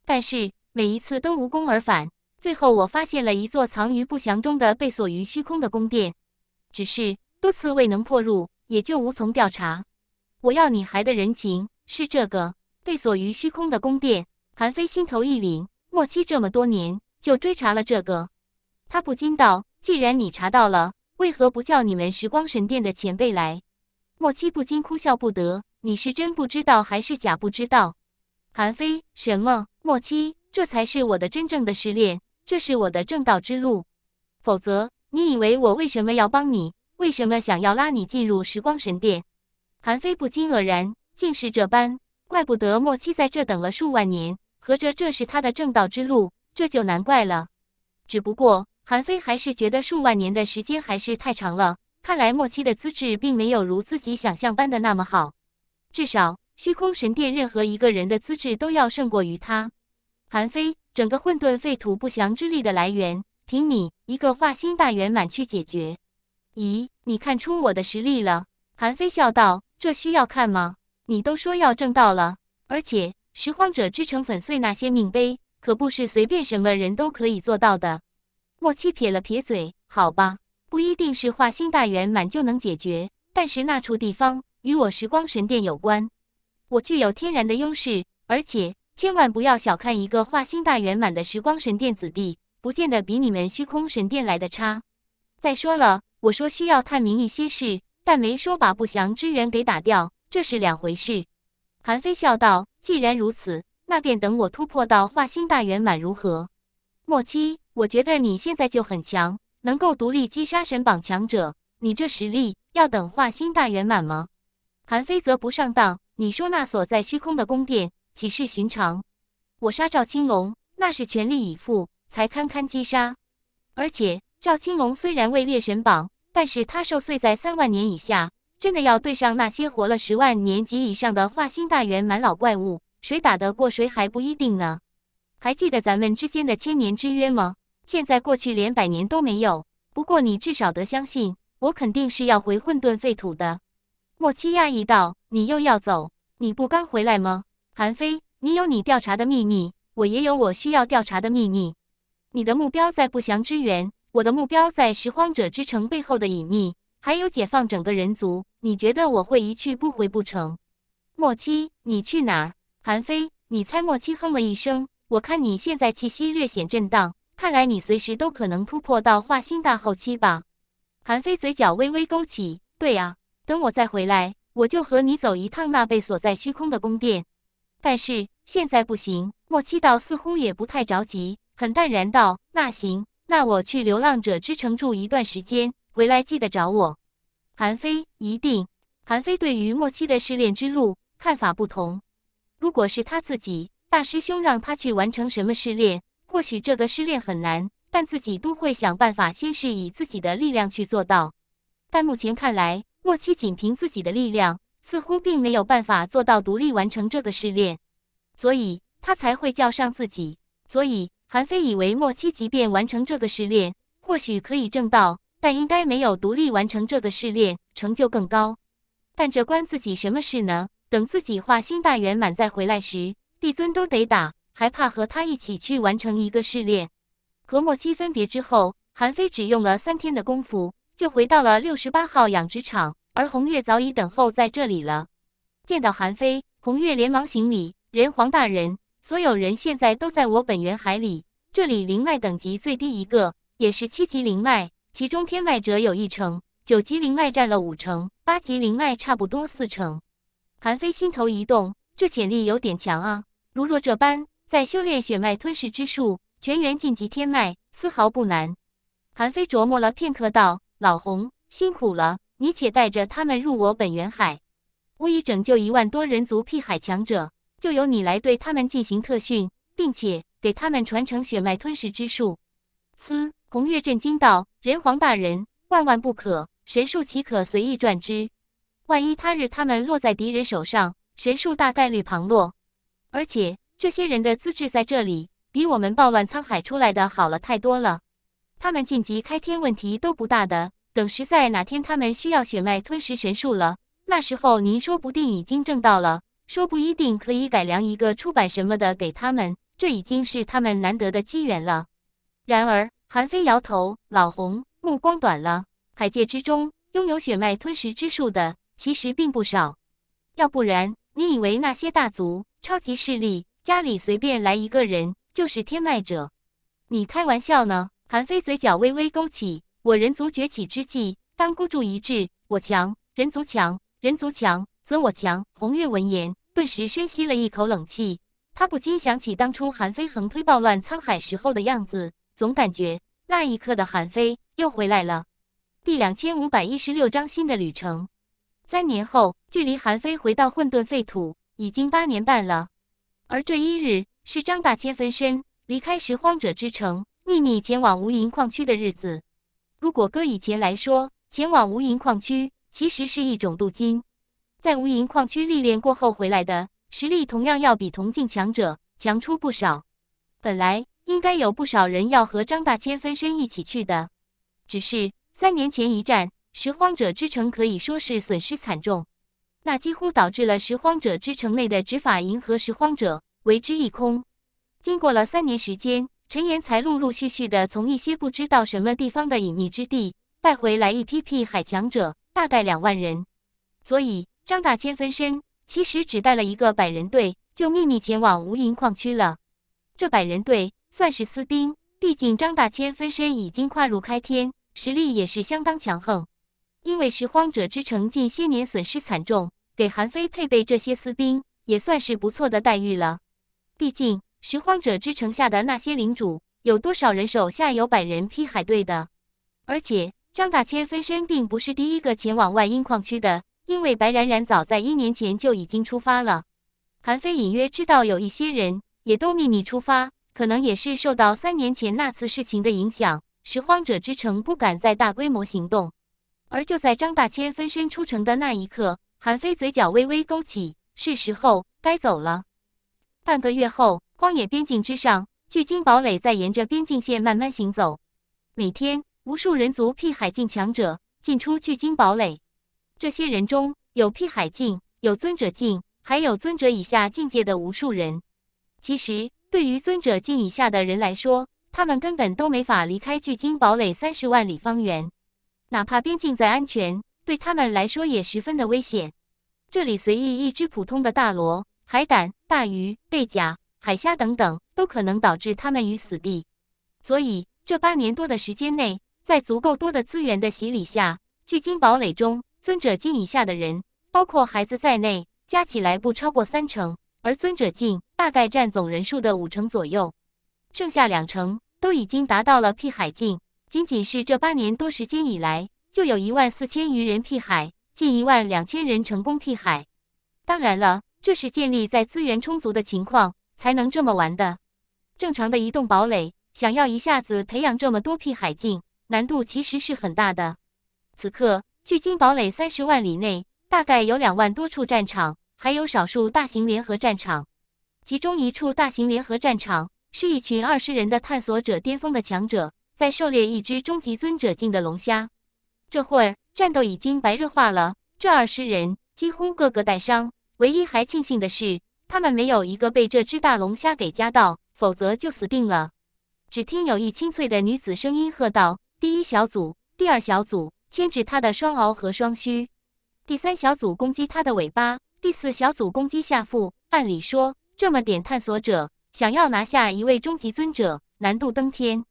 但是每一次都无功而返。最后，我发现了一座藏于不祥中的被锁于虚空的宫殿，只是多次未能破入，也就无从调查。我要你还的人情是这个被锁于虚空的宫殿。”韩非心头一凛。莫七这么多年就追查了这个，他不禁道：“既然你查到了，为何不叫你们时光神殿的前辈来？”莫七不禁哭笑不得：“你是真不知道还是假不知道？”韩非，什么？莫七，这才是我的真正的失恋，这是我的正道之路。否则，你以为我为什么要帮你？为什么想要拉你进入时光神殿？韩非不禁愕然，竟是这般，怪不得莫七在这等了数万年。合着这是他的正道之路，这就难怪了。只不过韩非还是觉得数万年的时间还是太长了。看来莫七的资质并没有如自己想象般的那么好，至少虚空神殿任何一个人的资质都要胜过于他。韩非，整个混沌废土不祥之力的来源，凭你一个化心大圆满去解决？咦，你看出我的实力了？韩非笑道：“这需要看吗？你都说要正道了，而且……”拾荒者之城粉碎那些命碑，可不是随便什么人都可以做到的。莫七撇了撇嘴：“好吧，不一定是化星大圆满就能解决，但是那处地方与我时光神殿有关，我具有天然的优势。而且，千万不要小看一个化星大圆满的时光神殿子弟，不见得比你们虚空神殿来的差。再说了，我说需要探明一些事，但没说把不祥之源给打掉，这是两回事。”韩非笑道：“既然如此，那便等我突破到化心大圆满，如何？”莫七，我觉得你现在就很强，能够独立击杀神榜强者。你这实力要等化心大圆满吗？韩非则不上当。你说那所在虚空的宫殿岂是寻常？我杀赵青龙，那是全力以赴才堪堪击杀。而且赵青龙虽然位列神榜，但是他受岁在三万年以下。真的要对上那些活了十万年及以上的化星大圆满老怪物，谁打得过谁还不一定呢？还记得咱们之间的千年之约吗？现在过去连百年都没有。不过你至少得相信，我肯定是要回混沌废土的。莫七讶异道：“你又要走？你不刚回来吗？”韩非，你有你调查的秘密，我也有我需要调查的秘密。你的目标在不祥之源，我的目标在拾荒者之城背后的隐秘，还有解放整个人族。你觉得我会一去不回不成？莫七，你去哪儿？韩飞，你猜。莫七哼了一声，我看你现在气息略显震荡，看来你随时都可能突破到化星大后期吧。韩飞嘴角微微勾起，对啊，等我再回来，我就和你走一趟那被锁在虚空的宫殿。但是现在不行。莫七道，似乎也不太着急，很淡然道：“那行，那我去流浪者之城住一段时间，回来记得找我。”韩非一定，韩非对于莫七的试炼之路看法不同。如果是他自己，大师兄让他去完成什么试炼，或许这个试炼很难，但自己都会想办法，先是以自己的力量去做到。但目前看来，莫七仅凭自己的力量，似乎并没有办法做到独立完成这个试炼，所以他才会叫上自己。所以，韩非以为莫七即便完成这个试炼，或许可以挣到。但应该没有独立完成这个试炼，成就更高。但这关自己什么事呢？等自己化心大圆满再回来时，帝尊都得打，还怕和他一起去完成一个试炼？和莫七分别之后，韩非只用了三天的功夫就回到了六十八号养殖场，而红月早已等候在这里了。见到韩非，红月连忙行礼：“人皇大人，所有人现在都在我本源海里，这里灵脉等级最低一个，也是七级灵脉。”其中天脉者有一成，九级灵脉占了五成，八级灵脉差不多四成。韩非心头一动，这潜力有点强啊！如若这般，再修炼血脉吞噬之术，全员晋级天脉丝毫不难。韩非琢磨了片刻，道：“老红辛苦了，你且带着他们入我本源海，我已拯救一万多人族辟海强者，就由你来对他们进行特训，并且给他们传承血脉吞噬之术。”嘶，红月震惊道。人皇大人，万万不可！神树岂可随意转之？万一他日他们落在敌人手上，神树大概率旁落。而且这些人的资质在这里，比我们暴乱沧海出来的好了太多了。他们晋级开天问题都不大的。等实在哪天他们需要血脉吞食神树了，那时候您说不定已经挣到了，说不一定可以改良一个出版什么的给他们。这已经是他们难得的机缘了。然而。韩非摇头，老红目光短了。海界之中，拥有血脉吞噬之术的其实并不少，要不然你以为那些大族、超级势力家里随便来一个人就是天脉者？你开玩笑呢？韩非嘴角微微勾起。我人族崛起之际，当孤注一掷，我强，人族强，人族强则我强。红月闻言，顿时深吸了一口冷气，他不禁想起当初韩非横推暴乱沧海时候的样子。总感觉那一刻的韩非又回来了。第两千五百一十六章新的旅程。三年后，距离韩非回到混沌废土已经八年半了。而这一日是张大千分身离开拾荒者之城，秘密前往无垠矿区的日子。如果搁以前来说，前往无垠矿区其实是一种镀金。在无垠矿区历练过后回来的，实力同样要比同境强者强出不少。本来。应该有不少人要和张大千分身一起去的，只是三年前一战，拾荒者之城可以说是损失惨重，那几乎导致了拾荒者之城内的执法营和拾荒者为之一空。经过了三年时间，陈岩才陆陆续续的从一些不知道什么地方的隐秘之地带回来一批批海强者，大概两万人。所以张大千分身其实只带了一个百人队，就秘密前往无垠矿区了。这百人队算是私兵，毕竟张大千分身已经跨入开天，实力也是相当强横。因为拾荒者之城近些年损失惨重，给韩非配备这些私兵也算是不错的待遇了。毕竟拾荒者之城下的那些领主，有多少人手下有百人劈海队的？而且张大千分身并不是第一个前往外阴矿区的，因为白冉冉早在一年前就已经出发了。韩非隐约知道有一些人。也都秘密出发，可能也是受到三年前那次事情的影响。拾荒者之城不敢再大规模行动。而就在张大千分身出城的那一刻，韩非嘴角微微勾起：“是时候该走了。”半个月后，荒野边境之上，巨鲸堡垒在沿着边境线慢慢行走。每天，无数人族辟海境强者进出巨鲸堡垒。这些人中有辟海境，有尊者境，还有尊者以下境界的无数人。其实，对于尊者境以下的人来说，他们根本都没法离开巨鲸堡垒三十万里方圆。哪怕边境再安全，对他们来说也十分的危险。这里随意一只普通的大螺、海胆、大鱼、贝甲、海虾等等，都可能导致他们于死地。所以，这八年多的时间内，在足够多的资源的洗礼下，巨鲸堡垒中尊者境以下的人，包括孩子在内，加起来不超过三成。而尊者境大概占总人数的五成左右，剩下两成都已经达到了辟海境。仅仅是这八年多时间以来，就有一万四千余人辟海，近一万两千人成功辟海。当然了，这是建立在资源充足的情况才能这么玩的。正常的移动堡垒，想要一下子培养这么多辟海境，难度其实是很大的。此刻，距今堡垒三十万里内，大概有两万多处战场。还有少数大型联合战场，其中一处大型联合战场是一群二十人的探索者巅峰的强者在狩猎一只终极尊者境的龙虾。这会儿战斗已经白热化了，这二十人几乎个个带伤，唯一还庆幸的是他们没有一个被这只大龙虾给夹到，否则就死定了。只听有一清脆的女子声音喝道：“第一小组，第二小组，牵制它的双螯和双须；第三小组，攻击它的尾巴。”第四小组攻击下腹。按理说，这么点探索者想要拿下一位终极尊者，难度登天。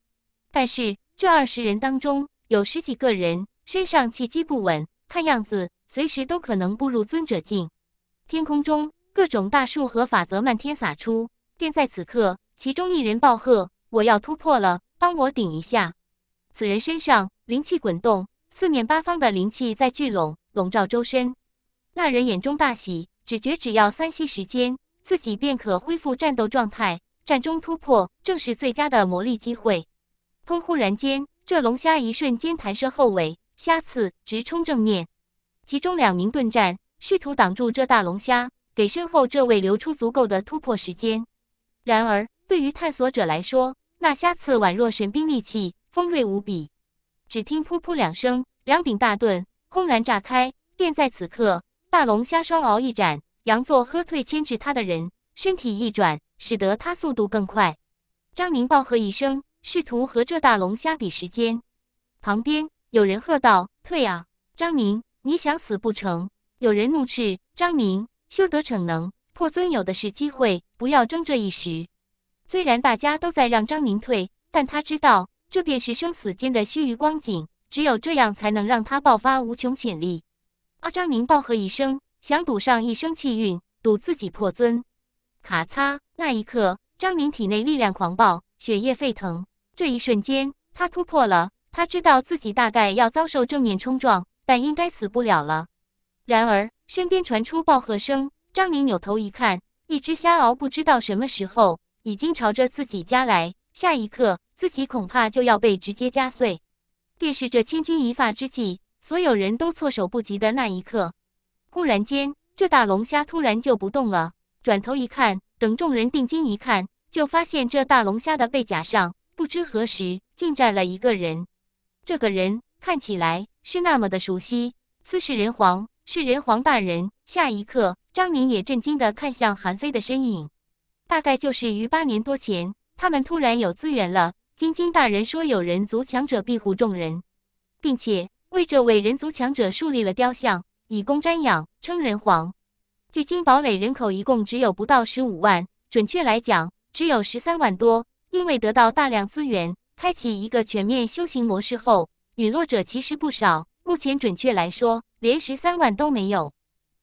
但是这二十人当中，有十几个人身上气机不稳，看样子随时都可能步入尊者境。天空中各种大树和法则漫天洒出。便在此刻，其中一人暴喝：“我要突破了，帮我顶一下！”此人身上灵气滚动，四面八方的灵气在聚拢，笼罩周身。那人眼中大喜，只觉只要三息时间，自己便可恢复战斗状态。战中突破正是最佳的磨砺机会。砰！忽然间，这龙虾一瞬间弹射后尾，虾刺直冲正面。其中两名盾战试图挡住这大龙虾，给身后这位留出足够的突破时间。然而，对于探索者来说，那虾刺宛若神兵利器，锋锐无比。只听噗噗两声，两柄大盾轰然炸开，便在此刻。大龙虾双鳌一斩，杨座喝退牵制他的人，身体一转，使得他速度更快。张宁暴喝一声，试图和这大龙虾比时间。旁边有人喝道：“退啊，张宁，你想死不成？”有人怒斥：“张宁，休得逞能，破尊有的是机会，不要争这一时。”虽然大家都在让张宁退，但他知道，这便是生死间的须臾光景，只有这样才能让他爆发无穷潜力。张宁暴喝一声，想赌上一生气运，赌自己破尊。咔嚓！那一刻，张宁体内力量狂暴，血液沸腾。这一瞬间，他突破了。他知道自己大概要遭受正面冲撞，但应该死不了了。然而，身边传出暴喝声，张宁扭头一看，一只虾鳌不知道什么时候已经朝着自己夹来。下一刻，自己恐怕就要被直接夹碎。便是这千钧一发之际。所有人都措手不及的那一刻，忽然间，这大龙虾突然就不动了。转头一看，等众人定睛一看，就发现这大龙虾的背甲上，不知何时竟站了一个人。这个人看起来是那么的熟悉，似是人皇，是人皇大人。下一刻，张宁也震惊地看向韩非的身影。大概就是于八年多前，他们突然有资源了。晶晶大人说，有人族强者庇护众人，并且。为这位人族强者树立了雕像，以供瞻仰，称人皇。距今堡垒人口一共只有不到十五万，准确来讲只有十三万多。因为得到大量资源，开启一个全面修行模式后，陨落者其实不少。目前准确来说，连十三万都没有。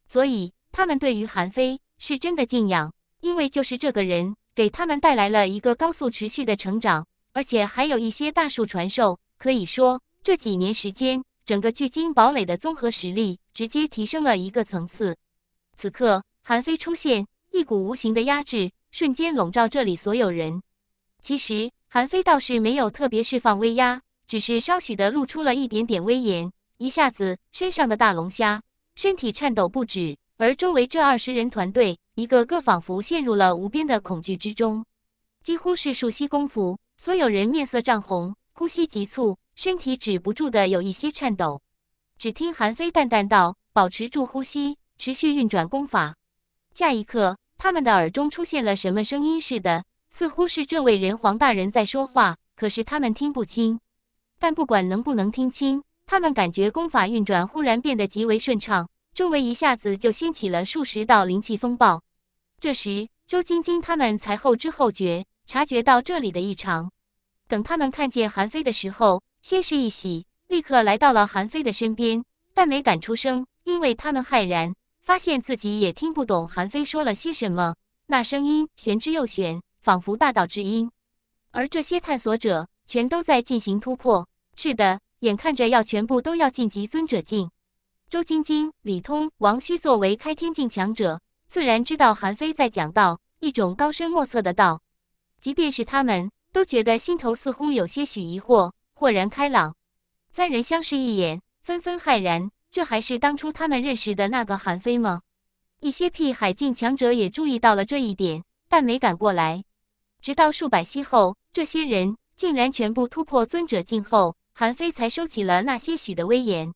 所以他们对于韩非是真的敬仰，因为就是这个人给他们带来了一个高速持续的成长，而且还有一些大树传授。可以说这几年时间。整个巨鲸堡垒的综合实力直接提升了一个层次。此刻，韩非出现，一股无形的压制瞬间笼罩这里所有人。其实，韩非倒是没有特别释放威压，只是稍许的露出了一点点威严。一下子，身上的大龙虾身体颤抖不止，而周围这二十人团队，一个个仿佛陷入了无边的恐惧之中，几乎是数息功夫，所有人面色涨红，呼吸急促。身体止不住的有一些颤抖，只听韩非淡淡道：“保持住呼吸，持续运转功法。”下一刻，他们的耳中出现了什么声音似的，似乎是这位人皇大人在说话，可是他们听不清。但不管能不能听清，他们感觉功法运转忽然变得极为顺畅，周围一下子就掀起了数十道灵气风暴。这时，周晶晶他们才后知后觉察觉到这里的异常。等他们看见韩非的时候，先是一喜，立刻来到了韩非的身边，但没敢出声，因为他们骇然发现自己也听不懂韩非说了些什么。那声音玄之又玄，仿佛大道之音。而这些探索者全都在进行突破。是的，眼看着要全部都要晋级尊者境。周晶晶、李通、王须作为开天境强者，自然知道韩非在讲道一种高深莫测的道，即便是他们都觉得心头似乎有些许疑惑。豁然开朗，三人相视一眼，纷纷骇然：这还是当初他们认识的那个韩非吗？一些辟海境强者也注意到了这一点，但没敢过来。直到数百息后，这些人竟然全部突破尊者境后，韩非才收起了那些许的威严。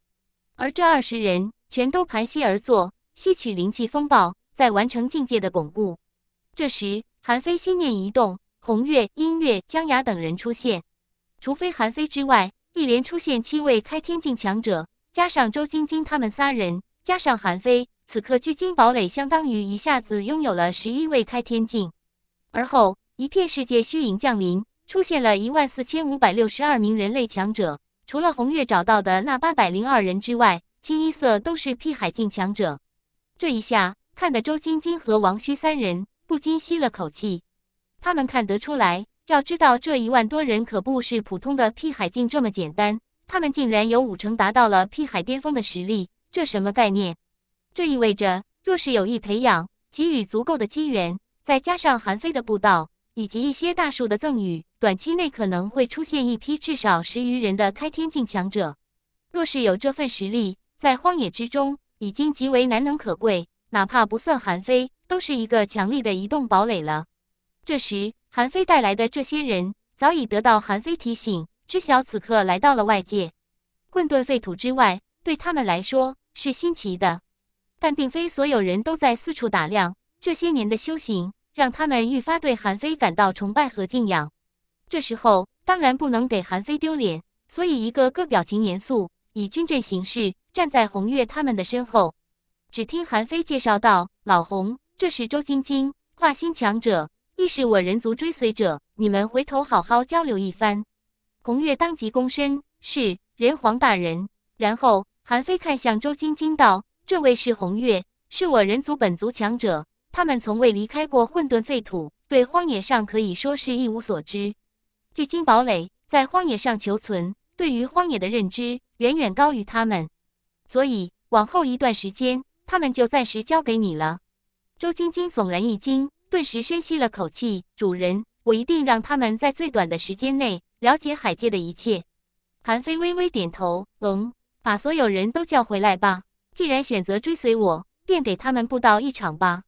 而这二十人全都盘膝而坐，吸取灵气风暴，在完成境界的巩固。这时，韩非心念一动，红月、音月、江牙等人出现。除非韩非之外，一连出现七位开天境强者，加上周晶晶他们三人，加上韩非，此刻巨金堡垒相当于一下子拥有了十一位开天境。而后，一片世界虚影降临，出现了一万四千五百六十二名人类强者，除了红月找到的那八百零二人之外，清一色都是辟海境强者。这一下，看得周晶晶和王虚三人不禁吸了口气，他们看得出来。要知道，这一万多人可不是普通的屁海境这么简单，他们竟然有五成达到了屁海巅峰的实力，这什么概念？这意味着，若是有意培养，给予足够的机缘，再加上韩非的布道以及一些大树的赠与，短期内可能会出现一批至少十余人的开天境强者。若是有这份实力，在荒野之中已经极为难能可贵，哪怕不算韩非，都是一个强力的移动堡垒了。这时。韩非带来的这些人早已得到韩非提醒，知晓此刻来到了外界混沌废土之外，对他们来说是新奇的，但并非所有人都在四处打量。这些年的修行让他们愈发对韩非感到崇拜和敬仰。这时候当然不能给韩非丢脸，所以一个个表情严肃，以军阵形式站在红月他们的身后。只听韩非介绍道：“老红，这是周晶晶，化星强者。”亦是我人族追随者，你们回头好好交流一番。红月当即躬身，是人皇大人。然后韩非看向周晶晶道：“这位是红月，是我人族本族强者。他们从未离开过混沌废土，对荒野上可以说是一无所知。据金堡垒在荒野上求存，对于荒野的认知远远高于他们。所以往后一段时间，他们就暂时交给你了。”周晶晶悚然一惊。顿时深吸了口气，主人，我一定让他们在最短的时间内了解海界的一切。韩非微微点头，嗯，把所有人都叫回来吧。既然选择追随我，便给他们布道一场吧。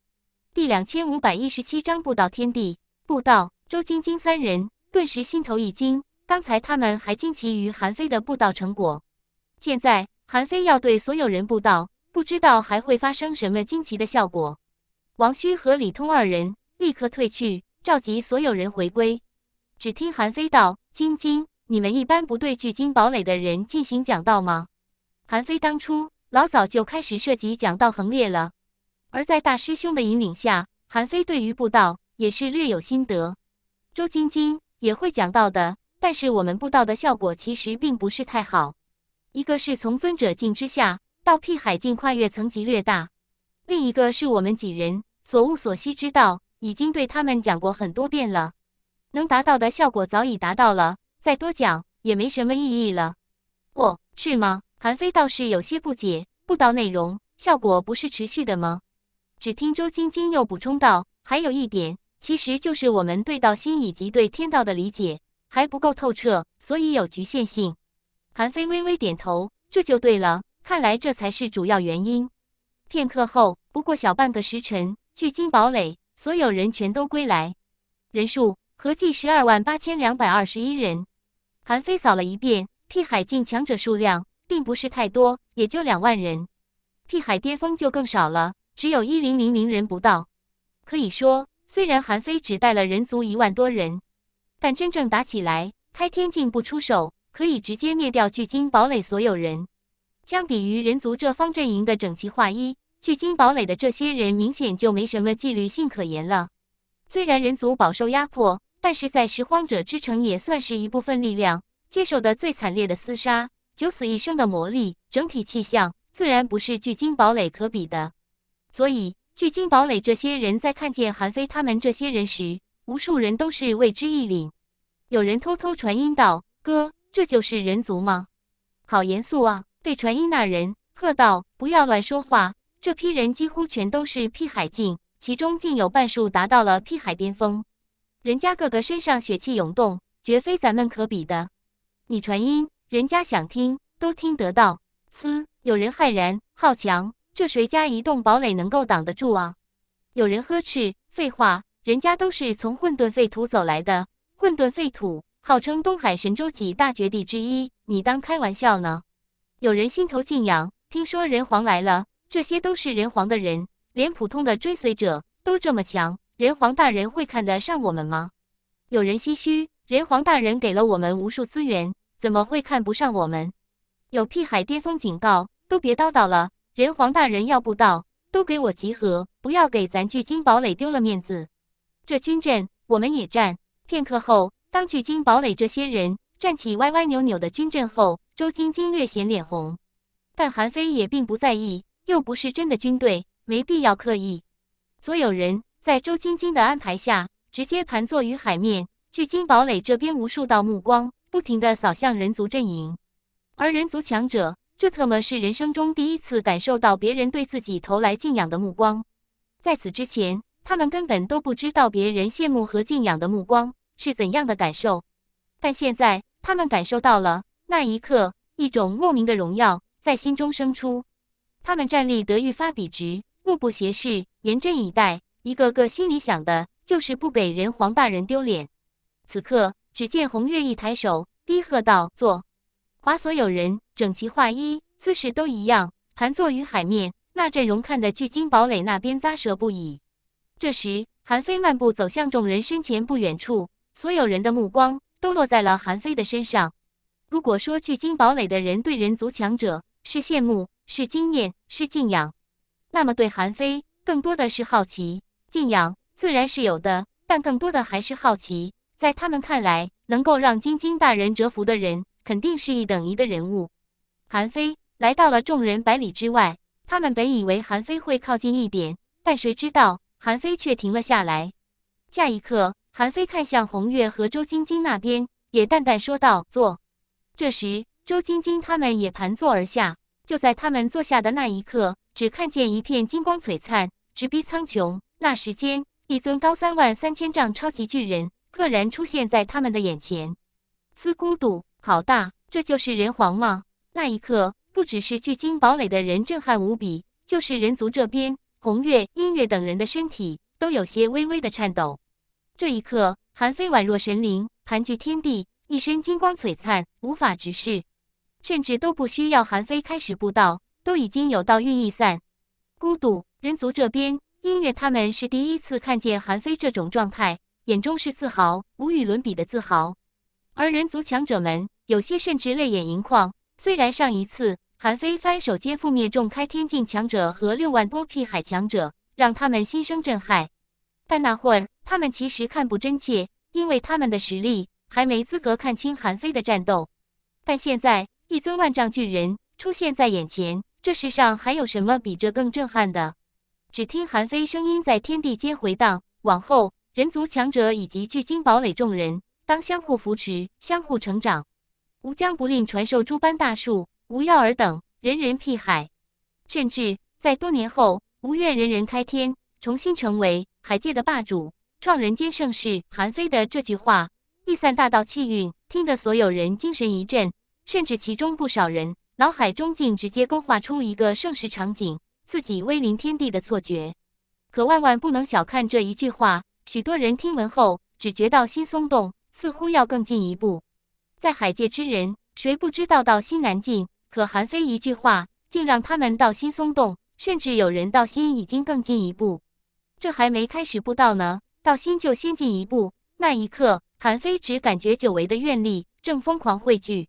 第两千五百一十七章布道天地。布道。周晶晶三人顿时心头一惊，刚才他们还惊奇于韩非的布道成果，现在韩非要对所有人布道，不知道还会发生什么惊奇的效果。王须和李通二人立刻退去，召集所有人回归。只听韩非道：“晶晶，你们一般不对聚金堡垒的人进行讲道吗？”韩非当初老早就开始涉及讲道横列了，而在大师兄的引领下，韩非对于布道也是略有心得。周晶晶也会讲道的，但是我们布道的效果其实并不是太好。一个是从尊者境之下到辟海境跨越层级略大，另一个是我们几人。所悟所悉之道已经对他们讲过很多遍了，能达到的效果早已达到了，再多讲也没什么意义了。哦，是吗？韩非倒是有些不解。不道内容效果不是持续的吗？只听周晶晶又补充道：“还有一点，其实就是我们对道心以及对天道的理解还不够透彻，所以有局限性。”韩非微微点头，这就对了。看来这才是主要原因。片刻后，不过小半个时辰。聚金堡垒所有人全都归来，人数合计十二万八千两百二十一人。韩非扫了一遍，辟海境强者数量并不是太多，也就两万人。辟海巅峰就更少了，只有一零零零人不到。可以说，虽然韩非只带了人族一万多人，但真正打起来，开天境不出手，可以直接灭掉聚金堡垒所有人。相比于人族这方阵营的整齐划一。聚金堡垒的这些人明显就没什么纪律性可言了。虽然人族饱受压迫，但是在拾荒者之城也算是一部分力量，接受的最惨烈的厮杀，九死一生的魔力，整体气象自然不是聚金堡垒可比的。所以，聚金堡垒这些人在看见韩非他们这些人时，无数人都是为之一凛。有人偷偷传音道：“哥，这就是人族吗？好严肃啊！”对传音那人喝道：“不要乱说话。”这批人几乎全都是辟海境，其中竟有半数达到了辟海巅峰。人家个个身上血气涌动，绝非咱们可比的。你传音，人家想听都听得到。嘶，有人骇然，好强！这谁家移动堡垒能够挡得住啊？有人呵斥：“废话，人家都是从混沌废土走来的。混沌废土号称东海神州几大绝地之一，你当开玩笑呢？”有人心头敬仰，听说人皇来了。这些都是人皇的人，连普通的追随者都这么强，人皇大人会看得上我们吗？有人唏嘘，人皇大人给了我们无数资源，怎么会看不上我们？有屁海巅峰警告，都别叨叨了，人皇大人要不到，都给我集合，不要给咱巨鲸堡垒丢了面子。这军阵我们也战。片刻后，当巨鲸堡垒这些人站起歪歪扭扭的军阵后，周晶晶略显脸红，但韩非也并不在意。又不是真的军队，没必要刻意。所有人，在周晶晶的安排下，直接盘坐于海面。距金堡垒这边，无数道目光不停的扫向人族阵营。而人族强者，这特么是人生中第一次感受到别人对自己投来敬仰的目光。在此之前，他们根本都不知道别人羡慕和敬仰的目光是怎样的感受。但现在，他们感受到了。那一刻，一种莫名的荣耀在心中生出。他们站立得愈发笔直，目不斜视，严阵以待，一个个心里想的就是不给人皇大人丢脸。此刻，只见红月一抬手，低喝道：“坐！”华所有人整齐划一，姿势都一样，盘坐于海面。那阵容看得巨鲸堡垒那边咂舌不已。这时，韩非漫步走向众人身前不远处，所有人的目光都落在了韩非的身上。如果说巨鲸堡垒的人对人族强者是羡慕，是经验，是敬仰，那么对韩非更多的是好奇。敬仰自然是有的，但更多的还是好奇。在他们看来，能够让晶晶大人折服的人，肯定是一等一的人物。韩非来到了众人百里之外，他们本以为韩非会靠近一点，但谁知道韩非却停了下来。下一刻，韩非看向红月和周晶晶那边，也淡淡说道：“坐。”这时，周晶晶他们也盘坐而下。就在他们坐下的那一刻，只看见一片金光璀璨，直逼苍穹。那时间，一尊高三万三千丈超级巨人赫然出现在他们的眼前。司咕嘟，好大！这就是人皇吗？那一刻，不只是巨鲸堡垒的人震撼无比，就是人族这边，红月、音乐等人的身体都有些微微的颤抖。这一刻，韩非宛若神灵，盘踞天地，一身金光璀璨，无法直视。甚至都不需要韩非开始布道，都已经有道运意散。孤独人族这边，音乐他们是第一次看见韩非这种状态，眼中是自豪，无与伦比的自豪。而人族强者们，有些甚至泪眼盈眶。虽然上一次韩非翻手接覆灭众开天境强者和六万多辟海强者，让他们心生震撼，但那会儿他们其实看不真切，因为他们的实力还没资格看清韩非的战斗。但现在。一尊万丈巨人出现在眼前，这世上还有什么比这更震撼的？只听韩非声音在天地间回荡。往后，人族强者以及巨金堡垒众人，当相互扶持，相互成长。吾将不吝传授诸般大术，无药尔等人人辟海。甚至在多年后，吾愿人人开天，重新成为海界的霸主，创人间盛世。韩非的这句话，预散大道气运，听得所有人精神一振。甚至其中不少人脑海中竟直接勾画出一个盛世场景，自己威临天地的错觉。可万万不能小看这一句话，许多人听闻后只觉到心松动，似乎要更进一步。在海界之人，谁不知道道心难进？可韩非一句话，竟让他们道心松动，甚至有人道心已经更进一步。这还没开始步道呢，道心就先进一步。那一刻，韩非只感觉久违的愿力正疯狂汇聚。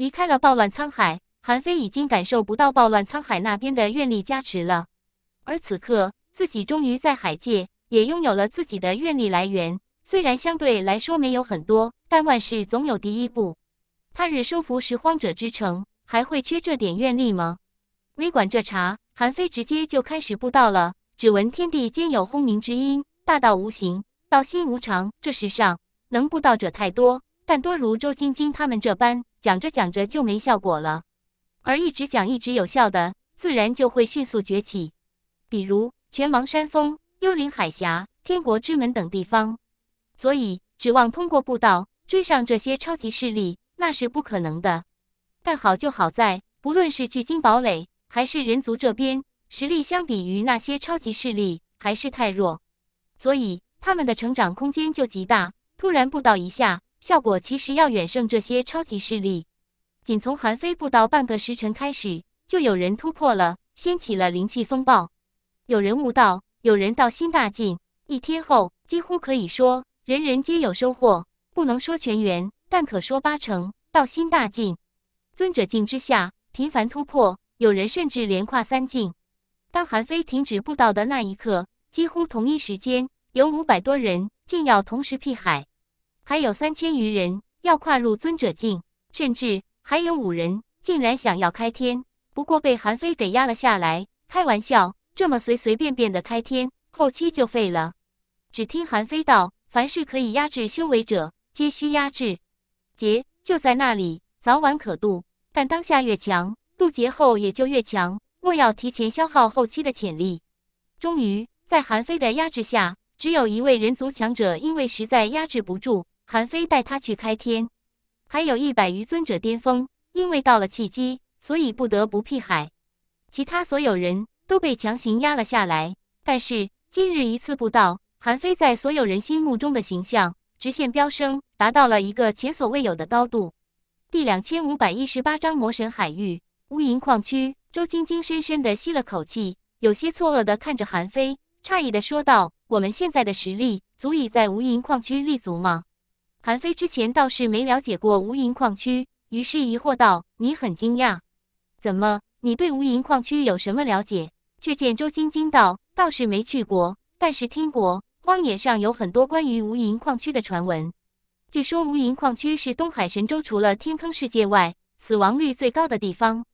离开了暴乱沧海，韩非已经感受不到暴乱沧海那边的愿力加持了。而此刻，自己终于在海界也拥有了自己的愿力来源，虽然相对来说没有很多，但万事总有第一步。他日收服拾荒者之城，还会缺这点愿力吗？微管这茬，韩非直接就开始布道了。只闻天地间有轰鸣之音，大道无形，道心无常。这世上能布道者太多，但多如周晶晶他们这般。讲着讲着就没效果了，而一直讲一直有效的，自然就会迅速崛起。比如拳王山峰、幽灵海峡、天国之门等地方，所以指望通过步道追上这些超级势力那是不可能的。但好就好在，不论是巨金堡垒还是人族这边，实力相比于那些超级势力还是太弱，所以他们的成长空间就极大。突然步道一下。效果其实要远胜这些超级势力。仅从韩非不道半个时辰开始，就有人突破了，掀起了灵气风暴。有人悟道，有人道心大进。一天后，几乎可以说人人皆有收获。不能说全员，但可说八成道心大进。尊者境之下频繁突破，有人甚至连跨三境。当韩非停止步道的那一刻，几乎同一时间，有五百多人竟要同时辟海。还有三千余人要跨入尊者境，甚至还有五人竟然想要开天，不过被韩非给压了下来。开玩笑，这么随随便便的开天，后期就废了。只听韩非道：“凡是可以压制修为者，皆需压制。劫就在那里，早晚可渡。但当下越强，渡劫后也就越强。莫要提前消耗后期的潜力。”终于，在韩非的压制下，只有一位人族强者因为实在压制不住。韩非带他去开天，还有一百余尊者巅峰，因为到了契机，所以不得不辟海，其他所有人都被强行压了下来。但是今日一次不到，韩非在所有人心目中的形象直线飙升，达到了一个前所未有的高度。第两千五百一十八章魔神海域，乌银矿区，周晶晶深深的吸了口气，有些错愕的看着韩非，诧异的说道：“我们现在的实力，足以在乌银矿区立足吗？”韩非之前倒是没了解过无垠矿区，于是疑惑道：“你很惊讶？怎么？你对无垠矿区有什么了解？”却见周晶晶道：“倒是没去过，但是听过。荒野上有很多关于无垠矿区的传闻。据说无垠矿区是东海神州除了天坑世界外死亡率最高的地方。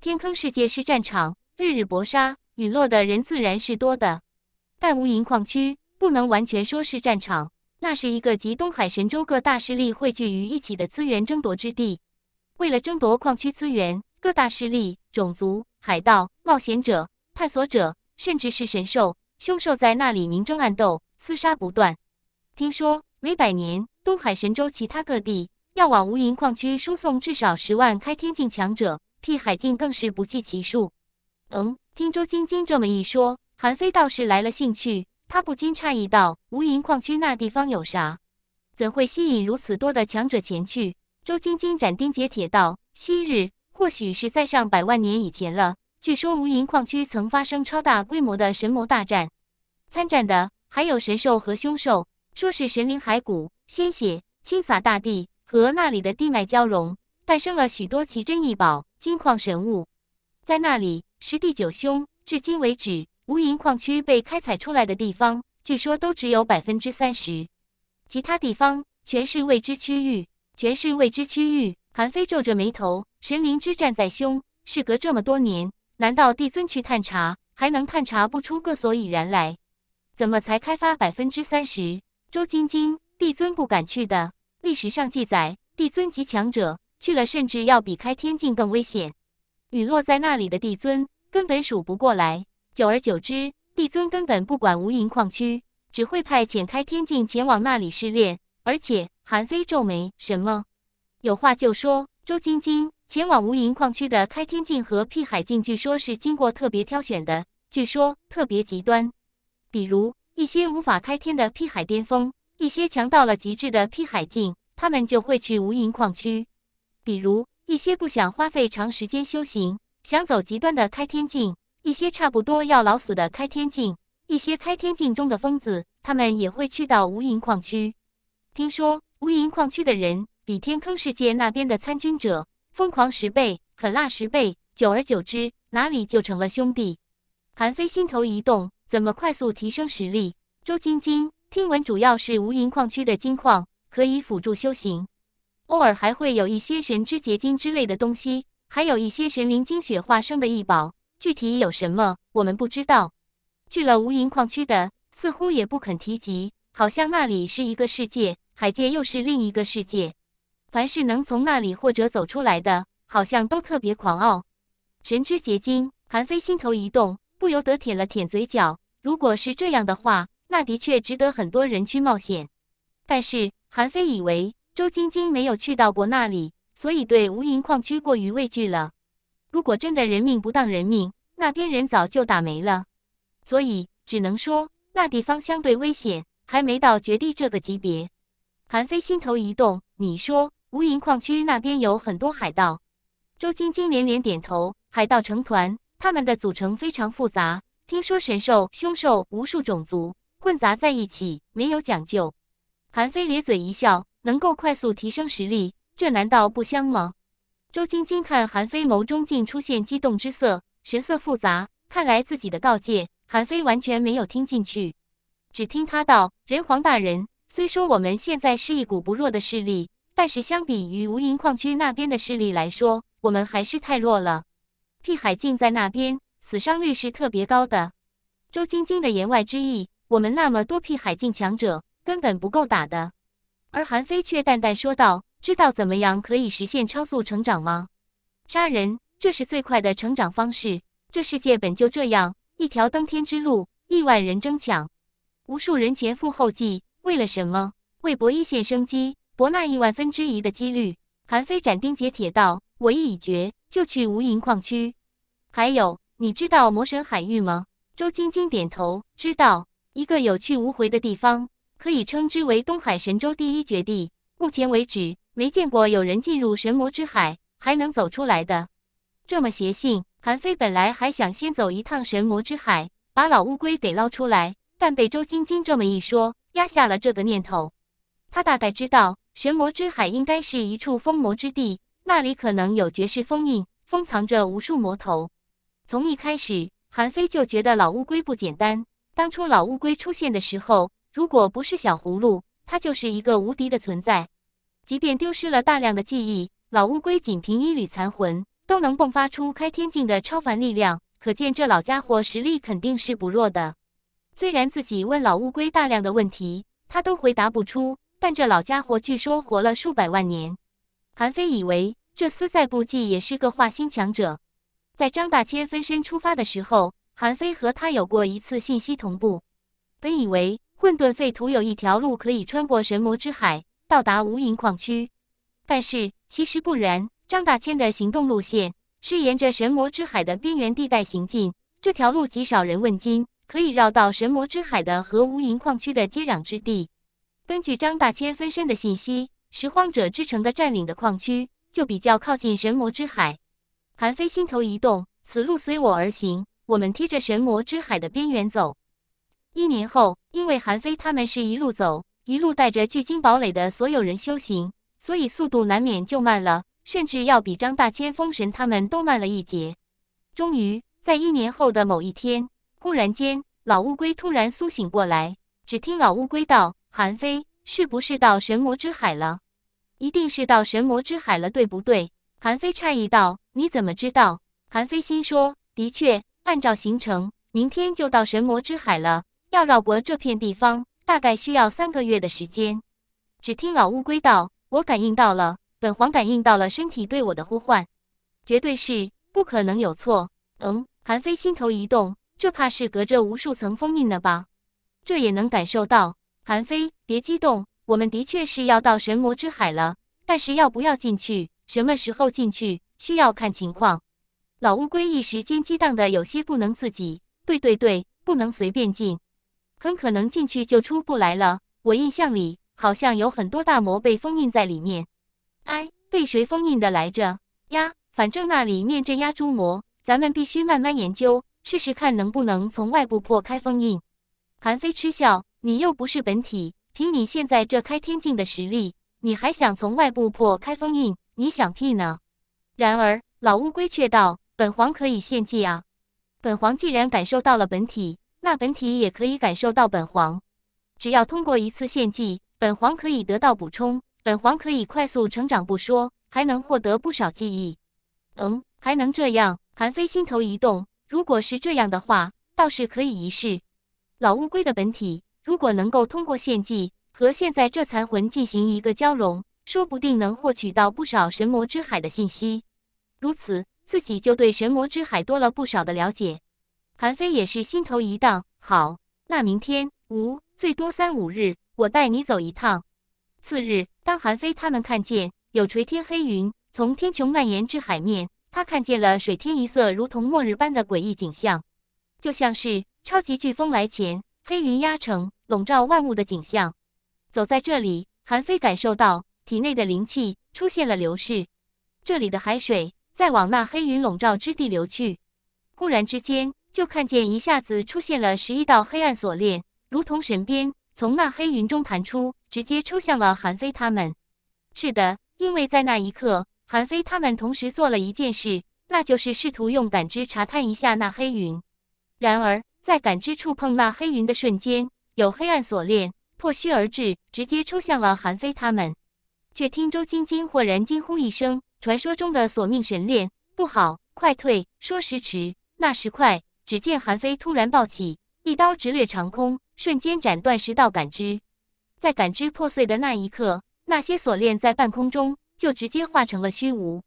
天坑世界是战场，日日搏杀，陨落的人自然是多的。但无垠矿区不能完全说是战场。”那是一个集东海神州各大势力汇聚于一起的资源争夺之地。为了争夺矿区资源，各大势力、种族、海盗、冒险者、探索者，甚至是神兽、凶兽，在那里明争暗斗，厮杀不断。听说每百年，东海神州其他各地要往无垠矿区输送至少十万开天境强者，辟海境更是不计其数。嗯，听周晶晶这么一说，韩非倒是来了兴趣。他不禁诧异道：“无银矿区那地方有啥？怎会吸引如此多的强者前去？”周晶晶斩钉截铁道：“昔日，或许是在上百万年以前了。据说无银矿区曾发生超大规模的神魔大战，参战的还有神兽和凶兽。说是神灵骸骨、鲜血倾洒大地，和那里的地脉交融，诞生了许多奇珍异宝、金矿神物。在那里，十第九凶，至今为止。”无垠矿区被开采出来的地方，据说都只有百分之三十，其他地方全是未知区域。全是未知区域。韩非皱着眉头，神灵之战在凶，事隔这么多年，难道帝尊去探查还能探查不出个所以然来？怎么才开发百分之三十？周晶晶，帝尊不敢去的。历史上记载，帝尊级强者去了，甚至要比开天境更危险。陨落在那里的帝尊根本数不过来。久而久之，帝尊根本不管无垠矿区，只会派遣开天镜前往那里试炼。而且，韩非皱眉：“什么？有话就说。”周晶晶前往无垠矿区的开天镜和辟海镜，据说是经过特别挑选的，据说特别极端。比如一些无法开天的辟海巅峰，一些强到了极致的辟海镜，他们就会去无垠矿区。比如一些不想花费长时间修行，想走极端的开天境。一些差不多要老死的开天境，一些开天境中的疯子，他们也会去到无垠矿区。听说无垠矿区的人比天坑世界那边的参军者疯狂十倍，狠辣十倍。久而久之，哪里就成了兄弟。韩非心头一动，怎么快速提升实力？周晶晶听闻，主要是无垠矿区的金矿可以辅助修行，偶尔还会有一些神之结晶之类的东西，还有一些神灵精血化生的异宝。具体有什么，我们不知道。去了无垠矿区的，似乎也不肯提及，好像那里是一个世界，海界又是另一个世界。凡是能从那里或者走出来的，好像都特别狂傲。神之结晶，韩非心头一动，不由得舔了舔嘴角。如果是这样的话，那的确值得很多人去冒险。但是韩非以为周晶晶没有去到过那里，所以对无垠矿区过于畏惧了。如果真的人命不当人命，那边人早就打没了。所以只能说那地方相对危险，还没到绝地这个级别。韩飞心头一动，你说无垠矿区那边有很多海盗。周晶晶连连点头，海盗成团，他们的组成非常复杂。听说神兽、凶兽无数种族混杂在一起，没有讲究。韩飞咧嘴一笑，能够快速提升实力，这难道不香吗？周晶晶看韩非眸中竟出现激动之色，神色复杂。看来自己的告诫，韩非完全没有听进去。只听他道：“人皇大人，虽说我们现在是一股不弱的势力，但是相比于无垠矿区那边的势力来说，我们还是太弱了。辟海境在那边，死伤率是特别高的。”周晶晶的言外之意，我们那么多辟海境强者，根本不够打的。而韩非却淡淡说道。知道怎么样可以实现超速成长吗？杀人，这是最快的成长方式。这世界本就这样，一条登天之路，亿万人争抢，无数人前赴后继，为了什么？为搏一线生机，搏那亿万分之一的几率。韩非斩钉截铁道：“我意已决，就去无垠矿区。还有，你知道魔神海域吗？”周晶晶点头，知道，一个有去无回的地方，可以称之为东海神州第一绝地。目前为止。没见过有人进入神魔之海还能走出来的，这么邪性。韩非本来还想先走一趟神魔之海，把老乌龟给捞出来，但被周晶晶这么一说，压下了这个念头。他大概知道神魔之海应该是一处封魔之地，那里可能有绝世封印，封藏着无数魔头。从一开始，韩非就觉得老乌龟不简单。当初老乌龟出现的时候，如果不是小葫芦，它就是一个无敌的存在。即便丢失了大量的记忆，老乌龟仅凭一缕残魂都能迸发出开天境的超凡力量，可见这老家伙实力肯定是不弱的。虽然自己问老乌龟大量的问题，他都回答不出，但这老家伙据说活了数百万年。韩非以为这厮再不济也是个化心强者。在张大千分身出发的时候，韩非和他有过一次信息同步。本以为混沌废土有一条路可以穿过神魔之海。到达无垠矿区，但是其实不然。张大千的行动路线是沿着神魔之海的边缘地带行进，这条路极少人问津，可以绕到神魔之海的和无垠矿区的接壤之地。根据张大千分身的信息，拾荒者之城的占领的矿区就比较靠近神魔之海。韩非心头一动，此路随我而行，我们贴着神魔之海的边缘走。一年后，因为韩非他们是一路走。一路带着巨晶堡垒的所有人修行，所以速度难免就慢了，甚至要比张大千、封神他们都慢了一截。终于，在一年后的某一天，忽然间，老乌龟突然苏醒过来，只听老乌龟道：“韩非，是不是到神魔之海了？一定是到神魔之海了，对不对？”韩非诧异道：“你怎么知道？”韩飞心说：“的确，按照行程，明天就到神魔之海了，要绕过这片地方。”大概需要三个月的时间。只听老乌龟道：“我感应到了，本皇感应到了身体对我的呼唤，绝对是不可能有错。”嗯，韩非心头一动，这怕是隔着无数层封印了吧？这也能感受到。韩非，别激动，我们的确是要到神魔之海了，但是要不要进去，什么时候进去，需要看情况。老乌龟一时间激荡的有些不能自己。对对对，不能随便进。很可能进去就出不来了。我印象里好像有很多大魔被封印在里面。哎，被谁封印的来着？呀，反正那里面镇压诸魔，咱们必须慢慢研究，试试看能不能从外部破开封印。韩非嗤笑：“你又不是本体，凭你现在这开天境的实力，你还想从外部破开封印？你想屁呢！”然而老乌龟却道：“本皇可以献祭啊！本皇既然感受到了本体。”那本体也可以感受到本皇，只要通过一次献祭，本皇可以得到补充，本皇可以快速成长不说，还能获得不少记忆。嗯，还能这样？韩非心头一动，如果是这样的话，倒是可以一试。老乌龟的本体如果能够通过献祭和现在这残魂进行一个交融，说不定能获取到不少神魔之海的信息。如此，自己就对神魔之海多了不少的了解。韩非也是心头一荡，好，那明天五最多三五日，我带你走一趟。次日，当韩非他们看见有垂天黑云从天穹蔓延至海面，他看见了水天一色，如同末日般的诡异景象，就像是超级飓风来前，黑云压城，笼罩万物的景象。走在这里，韩非感受到体内的灵气出现了流逝，这里的海水在往那黑云笼罩之地流去。忽然之间。就看见一下子出现了十一道黑暗锁链，如同神鞭，从那黑云中弹出，直接抽向了韩非他们。是的，因为在那一刻，韩非他们同时做了一件事，那就是试图用感知查探一下那黑云。然而，在感知触碰那黑云的瞬间，有黑暗锁链破虚而至，直接抽向了韩非他们。却听周晶晶豁然惊呼一声：“传说中的索命神链，不好，快退！”说时迟，那时快。只见韩非突然暴起，一刀直掠长空，瞬间斩断十道感知。在感知破碎的那一刻，那些锁链在半空中就直接化成了虚无。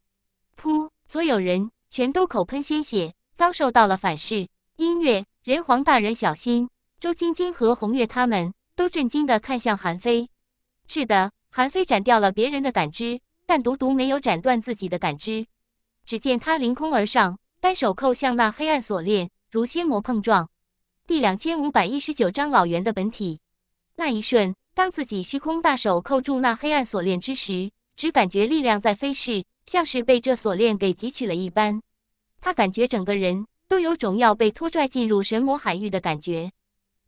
噗！所有人全都口喷鲜血，遭受到了反噬。音乐，人皇大人小心！周晶晶和红月他们都震惊地看向韩非。是的，韩非斩掉了别人的感知，但独独没有斩断自己的感知。只见他凌空而上，单手扣向那黑暗锁链。如仙魔碰撞，第两千五百一十九章老猿的本体。那一瞬，当自己虚空大手扣住那黑暗锁链之时，只感觉力量在飞逝，像是被这锁链给汲取了一般。他感觉整个人都有种要被拖拽进入神魔海域的感觉。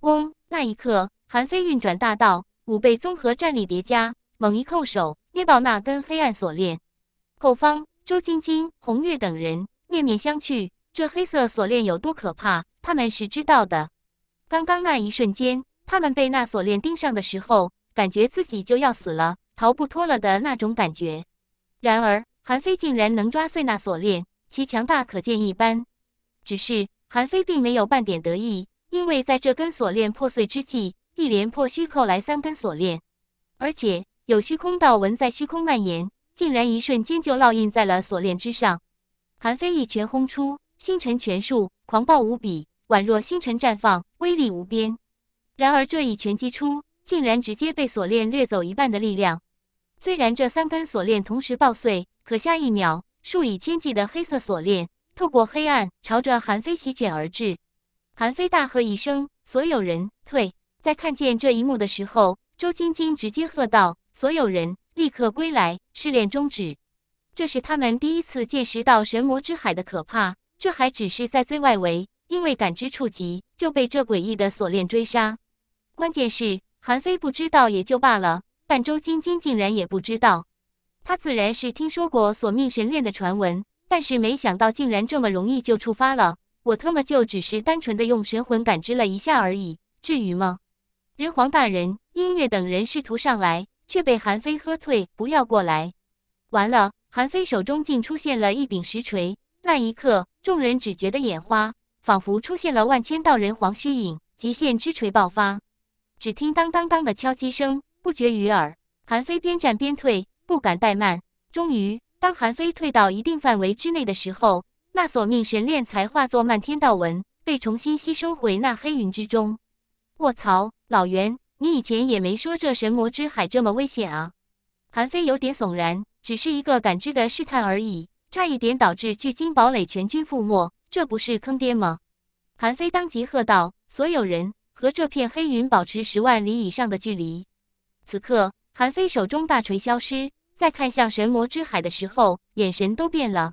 嗡！那一刻，韩飞运转大道，五倍综合战力叠加，猛一扣手捏爆那根黑暗锁链。后方，周晶晶、红月等人面面相觑。这黑色锁链有多可怕？他们是知道的。刚刚那一瞬间，他们被那锁链盯上的时候，感觉自己就要死了，逃不脱了的那种感觉。然而，韩非竟然能抓碎那锁链，其强大可见一斑。只是韩非并没有半点得意，因为在这根锁链破碎之际，一连破虚扣来三根锁链，而且有虚空道纹在虚空蔓延，竟然一瞬间就烙印在了锁链之上。韩非一拳轰出。星辰拳术狂暴无比，宛若星辰绽放，威力无边。然而这一拳击出，竟然直接被锁链掠走一半的力量。虽然这三根锁链同时爆碎，可下一秒，数以千计的黑色锁链透过黑暗，朝着韩非席卷而至。韩非大喝一声：“所有人退！”在看见这一幕的时候，周晶晶直接喝道：“所有人立刻归来，试炼终止。”这是他们第一次见识到神魔之海的可怕。这还只是在最外围，因为感知触及就被这诡异的锁链追杀。关键是韩非不知道也就罢了，但周晶晶竟然也不知道。他自然是听说过索命神链的传闻，但是没想到竟然这么容易就触发了。我特么就只是单纯的用神魂感知了一下而已，至于吗？人皇大人、音乐等人试图上来，却被韩非喝退，不要过来。完了，韩非手中竟出现了一柄石锤。那一刻。众人只觉得眼花，仿佛出现了万千道人皇虚影。极限之锤爆发，只听当当当的敲击声不绝于耳。韩非边战边退，不敢怠慢。终于，当韩非退到一定范围之内的时候，那索命神链才化作漫天道纹，被重新吸收回那黑云之中。卧槽，老袁，你以前也没说这神魔之海这么危险啊？韩非有点悚然，只是一个感知的试探而已。差一点导致巨鲸堡垒全军覆没，这不是坑爹吗？韩非当即喝道：“所有人和这片黑云保持十万里以上的距离。”此刻，韩非手中大锤消失，在看向神魔之海的时候，眼神都变了。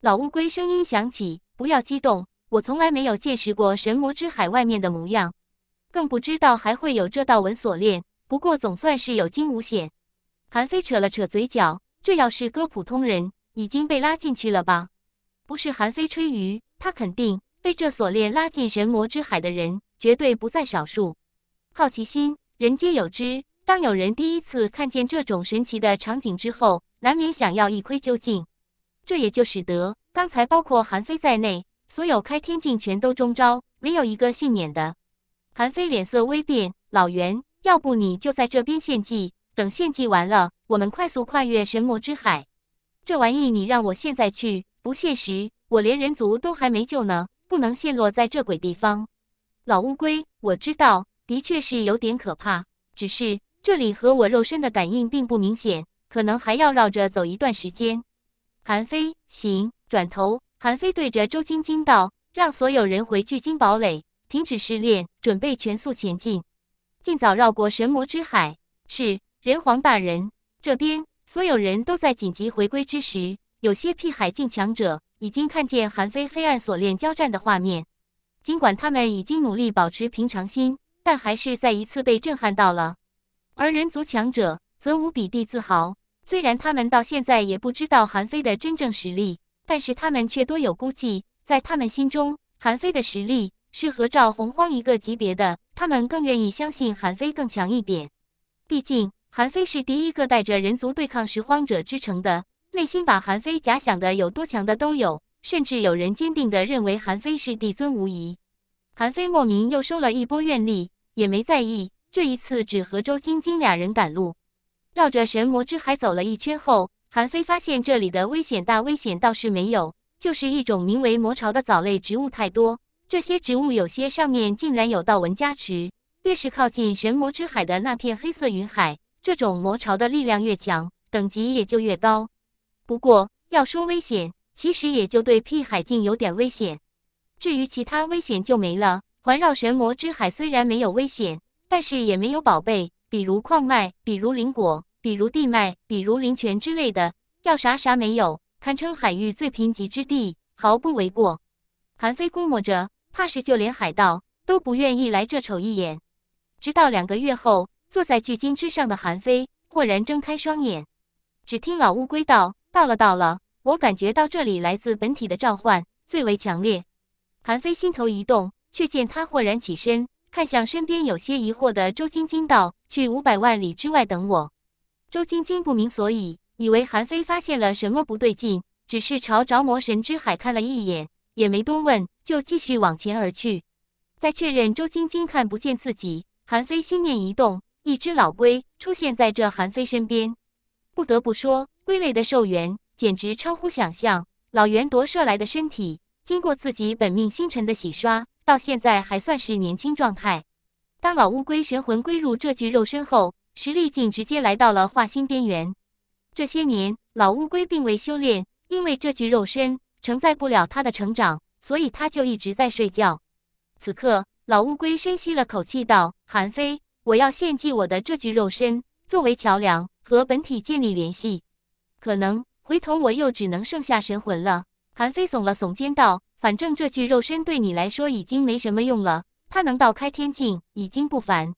老乌龟声音响起：“不要激动，我从来没有见识过神魔之海外面的模样，更不知道还会有这道纹锁链。不过总算是有惊无险。”韩非扯了扯嘴角，这要是搁普通人。已经被拉进去了吧？不是韩非吹鱼，他肯定被这锁链拉进神魔之海的人绝对不在少数。好奇心人皆有之，当有人第一次看见这种神奇的场景之后，难免想要一窥究竟。这也就使得刚才包括韩非在内，所有开天境全都中招，没有一个幸免的。韩非脸色微变，老袁，要不你就在这边献祭，等献祭完了，我们快速跨越神魔之海。这玩意你让我现在去不现实，我连人族都还没救呢，不能陷落在这鬼地方。老乌龟，我知道，的确是有点可怕，只是这里和我肉身的感应并不明显，可能还要绕着走一段时间。韩非，行，转头。韩非对着周晶晶道：“让所有人回去金堡垒，停止试炼，准备全速前进，尽早绕过神魔之海。”是，人皇大人，这边。所有人都在紧急回归之时，有些辟海境强者已经看见韩非黑暗锁链交战的画面。尽管他们已经努力保持平常心，但还是再一次被震撼到了。而人族强者则无比地自豪。虽然他们到现在也不知道韩非的真正实力，但是他们却多有估计。在他们心中，韩非的实力是和赵洪荒一个级别的。他们更愿意相信韩非更强一点，毕竟。韩非是第一个带着人族对抗拾荒者之城的，内心把韩非假想的有多强的都有，甚至有人坚定的认为韩非是帝尊无疑。韩非莫名又收了一波怨力，也没在意。这一次只和周晶晶俩人赶路，绕着神魔之海走了一圈后，韩非发现这里的危险大，危险倒是没有，就是一种名为魔潮的藻类植物太多，这些植物有些上面竟然有道纹加持，越是靠近神魔之海的那片黑色云海。这种魔潮的力量越强，等级也就越高。不过要说危险，其实也就对辟海境有点危险。至于其他危险就没了。环绕神魔之海虽然没有危险，但是也没有宝贝，比如矿脉，比如灵果，比如地脉，比如灵泉之类的，要啥啥没有，堪称海域最贫瘠之地，毫不为过。韩非估摸着，怕是就连海盗都不愿意来这瞅一眼。直到两个月后。坐在巨鲸之上的韩非豁然睁开双眼，只听老乌龟道：“到了，到了！我感觉到这里来自本体的召唤最为强烈。”韩非心头一动，却见他豁然起身，看向身边有些疑惑的周晶晶，道：“去五百万里之外等我。”周晶晶不明所以，以为韩非发现了什么不对劲，只是朝着魔神之海看了一眼，也没多问，就继续往前而去。在确认周晶晶看不见自己，韩非心念一动。一只老龟出现在这韩非身边，不得不说，龟类的寿元简直超乎想象。老袁夺射来的身体，经过自己本命星辰的洗刷，到现在还算是年轻状态。当老乌龟神魂归入这具肉身后，实力竟直接来到了化心边缘。这些年，老乌龟并未修炼，因为这具肉身承载不了他的成长，所以他就一直在睡觉。此刻，老乌龟深吸了口气道：“韩非。”我要献祭我的这具肉身，作为桥梁和本体建立联系。可能回头我又只能剩下神魂了。韩非耸了耸肩道：“反正这具肉身对你来说已经没什么用了，它能到开天境已经不凡。”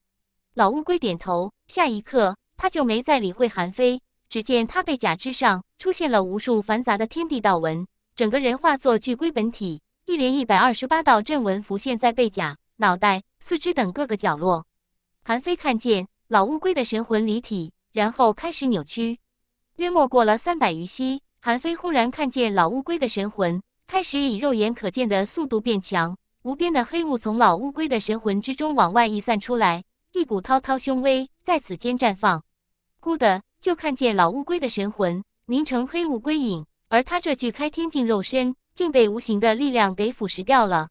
老乌龟点头。下一刻，他就没再理会韩非。只见他背甲之上出现了无数繁杂的天地道纹，整个人化作巨龟本体，一连一百二十八道阵纹浮现在背甲、脑袋、四肢等各个角落。韩非看见老乌龟的神魂离体，然后开始扭曲。约莫过了三百余息，韩非忽然看见老乌龟的神魂开始以肉眼可见的速度变强。无边的黑雾从老乌龟的神魂之中往外溢散出来，一股滔滔凶威在此间绽放。忽的，就看见老乌龟的神魂凝成黑雾归影，而他这具开天境肉身竟被无形的力量给腐蚀掉了。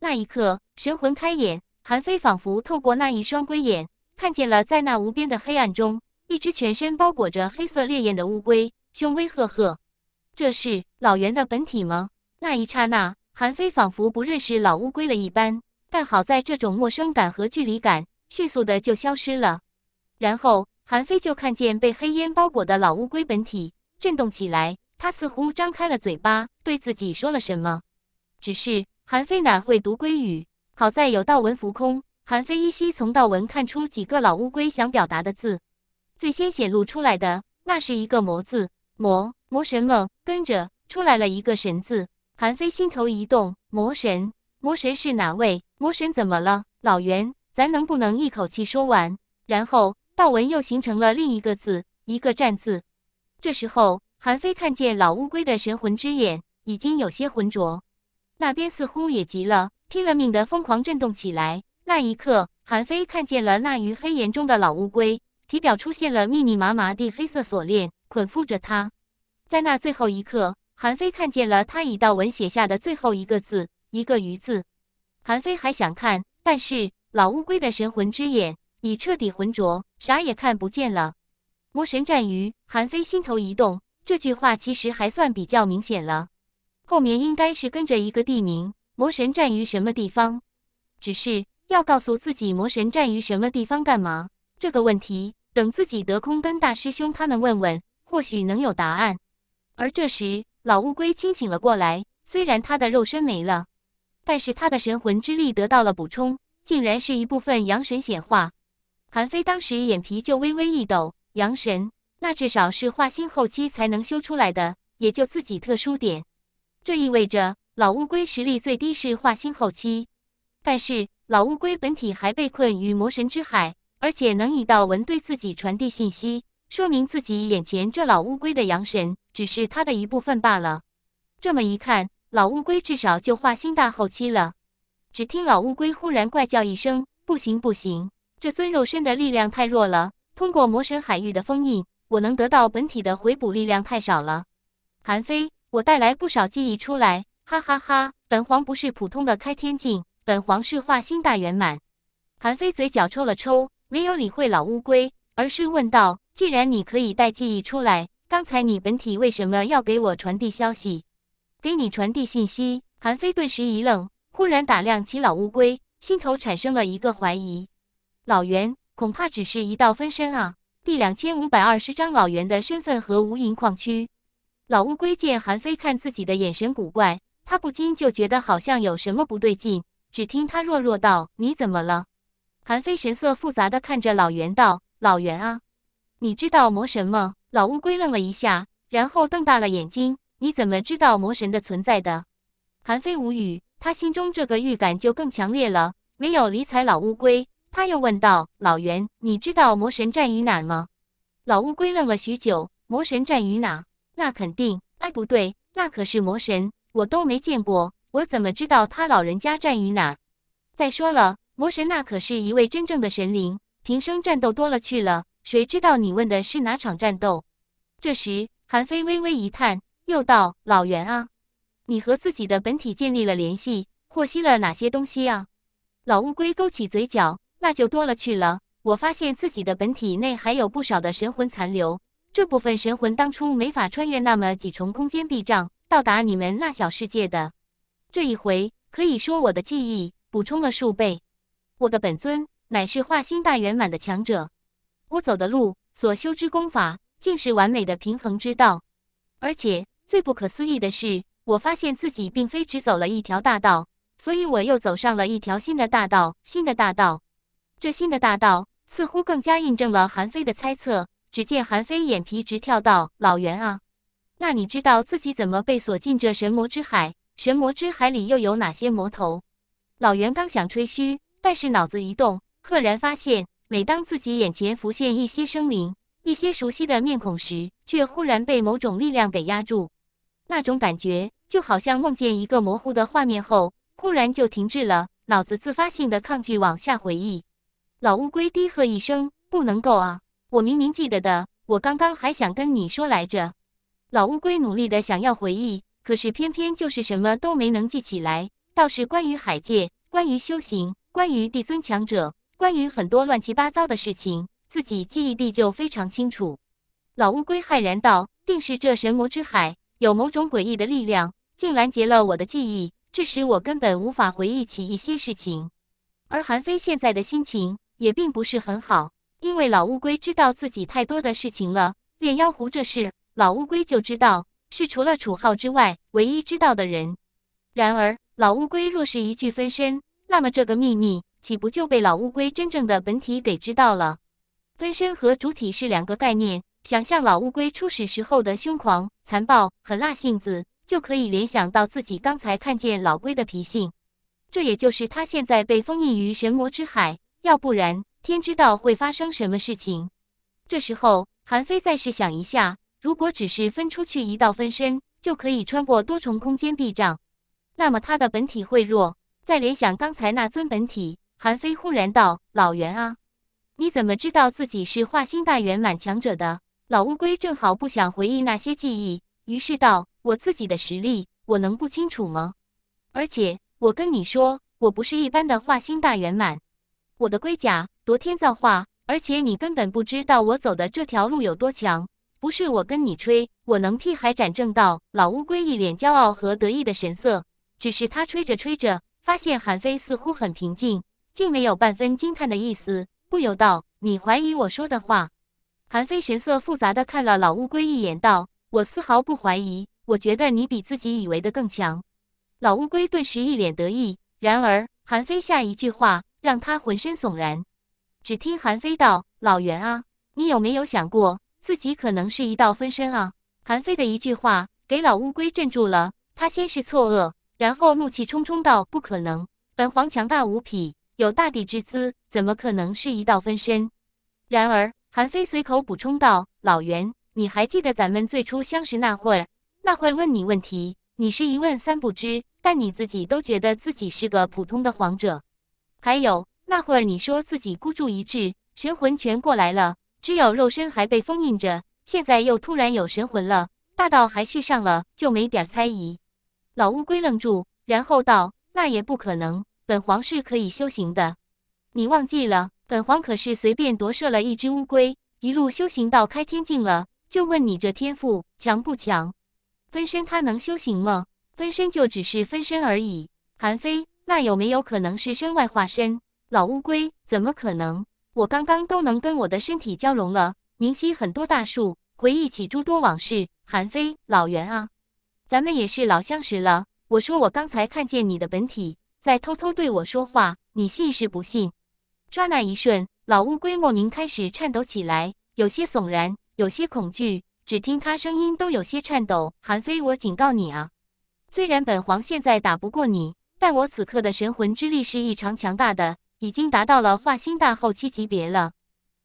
那一刻，神魂开眼。韩非仿佛透过那一双龟眼，看见了在那无边的黑暗中，一只全身包裹着黑色烈焰的乌龟，凶威赫赫。这是老袁的本体吗？那一刹那，韩非仿佛不认识老乌龟了一般。但好在这种陌生感和距离感迅速的就消失了。然后韩非就看见被黑烟包裹的老乌龟本体震动起来，他似乎张开了嘴巴，对自己说了什么。只是韩非哪会读龟语？好在有道文浮空，韩非依稀从道文看出几个老乌龟想表达的字。最先显露出来的那是一个“魔”字，魔魔神么？跟着出来了一个“神”字。韩非心头一动，魔神，魔神是哪位？魔神怎么了？老袁，咱能不能一口气说完？然后道文又形成了另一个字，一个“战”字。这时候，韩非看见老乌龟的神魂之眼已经有些浑浊，那边似乎也急了。拼了命的疯狂震动起来。那一刻，韩非看见了那于黑岩中的老乌龟，体表出现了密密麻麻的黑色锁链，捆缚着它。在那最后一刻，韩非看见了他以道文写下的最后一个字——一个“鱼”字。韩非还想看，但是老乌龟的神魂之眼已彻底浑浊，啥也看不见了。魔神战鱼，韩非心头一动，这句话其实还算比较明显了，后面应该是跟着一个地名。魔神站于什么地方？只是要告诉自己魔神站于什么地方干嘛？这个问题等自己得空跟大师兄他们问问，或许能有答案。而这时，老乌龟清醒了过来。虽然他的肉身没了，但是他的神魂之力得到了补充，竟然是一部分阳神显化。韩非当时眼皮就微微一抖，阳神那至少是化星后期才能修出来的，也就自己特殊点。这意味着。老乌龟实力最低是化星后期，但是老乌龟本体还被困于魔神之海，而且能以道纹对自己传递信息，说明自己眼前这老乌龟的阳神只是他的一部分罢了。这么一看，老乌龟至少就化星大后期了。只听老乌龟忽然怪叫一声：“不行不行，这尊肉身的力量太弱了。通过魔神海域的封印，我能得到本体的回补力量太少了。”韩非，我带来不少记忆出来。哈哈哈，本皇不是普通的开天镜，本皇是化心大圆满。韩非嘴角抽了抽，没有理会老乌龟，而是问道：“既然你可以带记忆出来，刚才你本体为什么要给我传递消息？给你传递信息？”韩非顿时一愣，忽然打量起老乌龟，心头产生了一个怀疑：老袁恐怕只是一道分身啊。第两千五百二十章老袁的身份和无垠矿区。老乌龟见韩非看自己的眼神古怪。他不禁就觉得好像有什么不对劲，只听他弱弱道：“你怎么了？”韩非神色复杂的看着老袁道：“老袁啊，你知道魔神吗？”老乌龟愣了一下，然后瞪大了眼睛：“你怎么知道魔神的存在的？”韩非无语，他心中这个预感就更强烈了，没有理睬老乌龟，他又问道：“老袁，你知道魔神站于哪吗？”老乌龟愣了许久：“魔神站于哪？那肯定……哎，不对，那可是魔神。”我都没见过，我怎么知道他老人家站于哪儿？再说了，魔神那可是一位真正的神灵，平生战斗多了去了，谁知道你问的是哪场战斗？这时，韩非微微一叹，又道：“老袁啊，你和自己的本体建立了联系，获悉了哪些东西啊？”老乌龟勾起嘴角：“那就多了去了。我发现自己的本体内还有不少的神魂残留，这部分神魂当初没法穿越那么几重空间壁障。”到达你们那小世界的这一回，可以说我的记忆补充了数倍。我的本尊乃是化心大圆满的强者，我走的路所修之功法，竟是完美的平衡之道。而且最不可思议的是，我发现自己并非只走了一条大道，所以我又走上了一条新的大道。新的大道，这新的大道似乎更加印证了韩非的猜测。只见韩非眼皮直跳道：“老袁啊！”那你知道自己怎么被锁进这神魔之海？神魔之海里又有哪些魔头？老袁刚想吹嘘，但是脑子一动，赫然发现，每当自己眼前浮现一些生灵、一些熟悉的面孔时，却忽然被某种力量给压住。那种感觉就好像梦见一个模糊的画面后，忽然就停滞了，脑子自发性的抗拒往下回忆。老乌龟低喝一声：“不能够啊！我明明记得的，我刚刚还想跟你说来着。”老乌龟努力的想要回忆，可是偏偏就是什么都没能记起来。倒是关于海界、关于修行、关于帝尊强者、关于很多乱七八糟的事情，自己记忆力就非常清楚。老乌龟骇然道：“定是这神魔之海有某种诡异的力量，竟拦截了我的记忆，致使我根本无法回忆起一些事情。”而韩非现在的心情也并不是很好，因为老乌龟知道自己太多的事情了，炼妖壶这事。老乌龟就知道是除了楚浩之外唯一知道的人。然而，老乌龟若是一具分身，那么这个秘密岂不就被老乌龟真正的本体给知道了？分身和主体是两个概念。想象老乌龟初始时候的凶狂、残暴、狠辣性子，就可以联想到自己刚才看见老龟的脾性。这也就是他现在被封印于神魔之海，要不然天知道会发生什么事情。这时候，韩非再试想一下。如果只是分出去一道分身就可以穿过多重空间壁障，那么他的本体会弱。再联想刚才那尊本体，韩非忽然道：“老袁啊，你怎么知道自己是化星大圆满强者的？”老乌龟正好不想回忆那些记忆，于是道：“我自己的实力，我能不清楚吗？而且我跟你说，我不是一般的化星大圆满，我的龟甲夺天造化，而且你根本不知道我走的这条路有多强。”不是我跟你吹，我能屁海斩正道。老乌龟一脸骄傲和得意的神色，只是他吹着吹着，发现韩非似乎很平静，竟没有半分惊叹的意思，不由道：“你怀疑我说的话？”韩非神色复杂的看了老乌龟一眼，道：“我丝毫不怀疑，我觉得你比自己以为的更强。”老乌龟顿时一脸得意，然而韩非下一句话让他浑身悚然。只听韩非道：“老袁啊，你有没有想过？”自己可能是一道分身啊！韩非的一句话给老乌龟镇住了。他先是错愕，然后怒气冲冲道：“不可能！本皇强大无匹，有大帝之姿，怎么可能是一道分身？”然而，韩非随口补充道：“老袁，你还记得咱们最初相识那会儿？那会问你问题，你是一问三不知，但你自己都觉得自己是个普通的皇者。还有那会儿你说自己孤注一掷，神魂全过来了。”只有肉身还被封印着，现在又突然有神魂了，大道还续上了，就没点猜疑。老乌龟愣住，然后道：“那也不可能，本皇是可以修行的。你忘记了，本皇可是随便夺舍了一只乌龟，一路修行到开天境了。就问你这天赋强不强？分身他能修行吗？分身就只是分身而已。韩非，那有没有可能是身外化身？老乌龟，怎么可能？”我刚刚都能跟我的身体交融了，明晰很多大树，回忆起诸多往事。韩非，老袁啊，咱们也是老相识了。我说我刚才看见你的本体在偷偷对我说话，你信是不信？抓那一瞬，老乌龟莫名开始颤抖起来，有些悚然，有些恐惧。只听他声音都有些颤抖。韩非，我警告你啊！虽然本皇现在打不过你，但我此刻的神魂之力是异常强大的。已经达到了化星大后期级别了，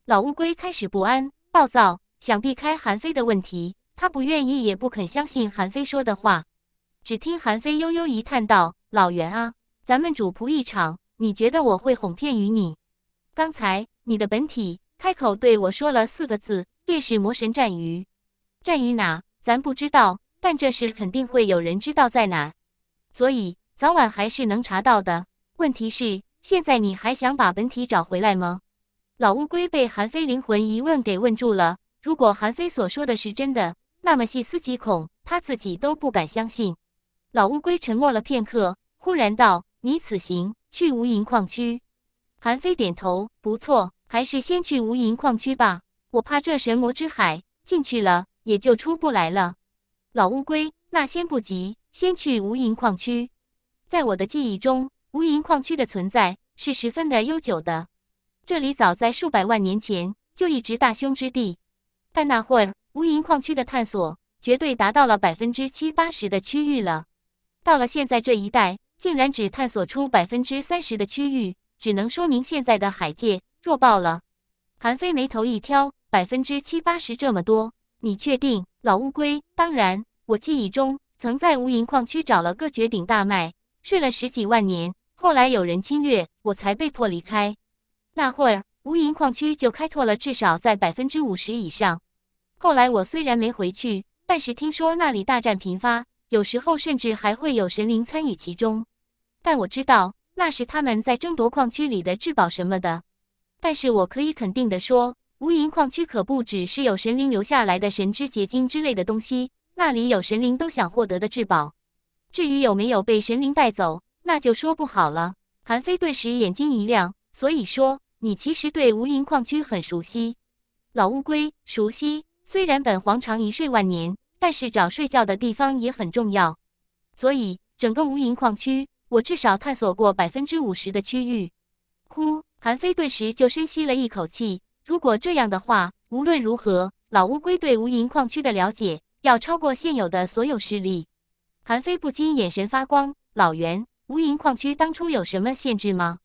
老乌龟开始不安、暴躁，想避开韩非的问题。他不愿意，也不肯相信韩非说的话。只听韩非悠悠一叹道：“老袁啊，咱们主仆一场，你觉得我会哄骗于你？刚才你的本体开口对我说了四个字：‘便是魔神战鱼’。战鱼哪咱不知道，但这事肯定会有人知道在哪，所以早晚还是能查到的。问题是……”现在你还想把本体找回来吗？老乌龟被韩非灵魂一问给问住了。如果韩非所说的是真的，那么细思极恐，他自己都不敢相信。老乌龟沉默了片刻，忽然道：“你此行去无垠矿区？”韩非点头：“不错，还是先去无垠矿区吧。我怕这神魔之海进去了也就出不来了。”老乌龟：“那先不急，先去无垠矿区。在我的记忆中。”无垠矿区的存在是十分的悠久的，这里早在数百万年前就一直大凶之地，但那会儿无垠矿区的探索绝对达到了百分之七八十的区域了。到了现在这一代，竟然只探索出百分之三十的区域，只能说明现在的海界弱爆了。韩非眉头一挑，百分之七八十这么多，你确定？老乌龟，当然，我记忆中曾在无垠矿区找了个绝顶大脉，睡了十几万年。后来有人侵略，我才被迫离开。那会儿，无垠矿区就开拓了至少在百分之五十以上。后来我虽然没回去，但是听说那里大战频发，有时候甚至还会有神灵参与其中。但我知道那时他们在争夺矿区里的至宝什么的。但是我可以肯定的说，无垠矿区可不只是有神灵留下来的神之结晶之类的东西，那里有神灵都想获得的至宝。至于有没有被神灵带走。那就说不好了。韩非顿时眼睛一亮，所以说你其实对无垠矿区很熟悉，老乌龟熟悉。虽然本皇长一睡万年，但是找睡觉的地方也很重要。所以整个无垠矿区，我至少探索过百分之五十的区域。呼，韩非顿时就深吸了一口气。如果这样的话，无论如何，老乌龟对无垠矿区的了解要超过现有的所有势力。韩非不禁眼神发光，老袁。无垠矿区当初有什么限制吗？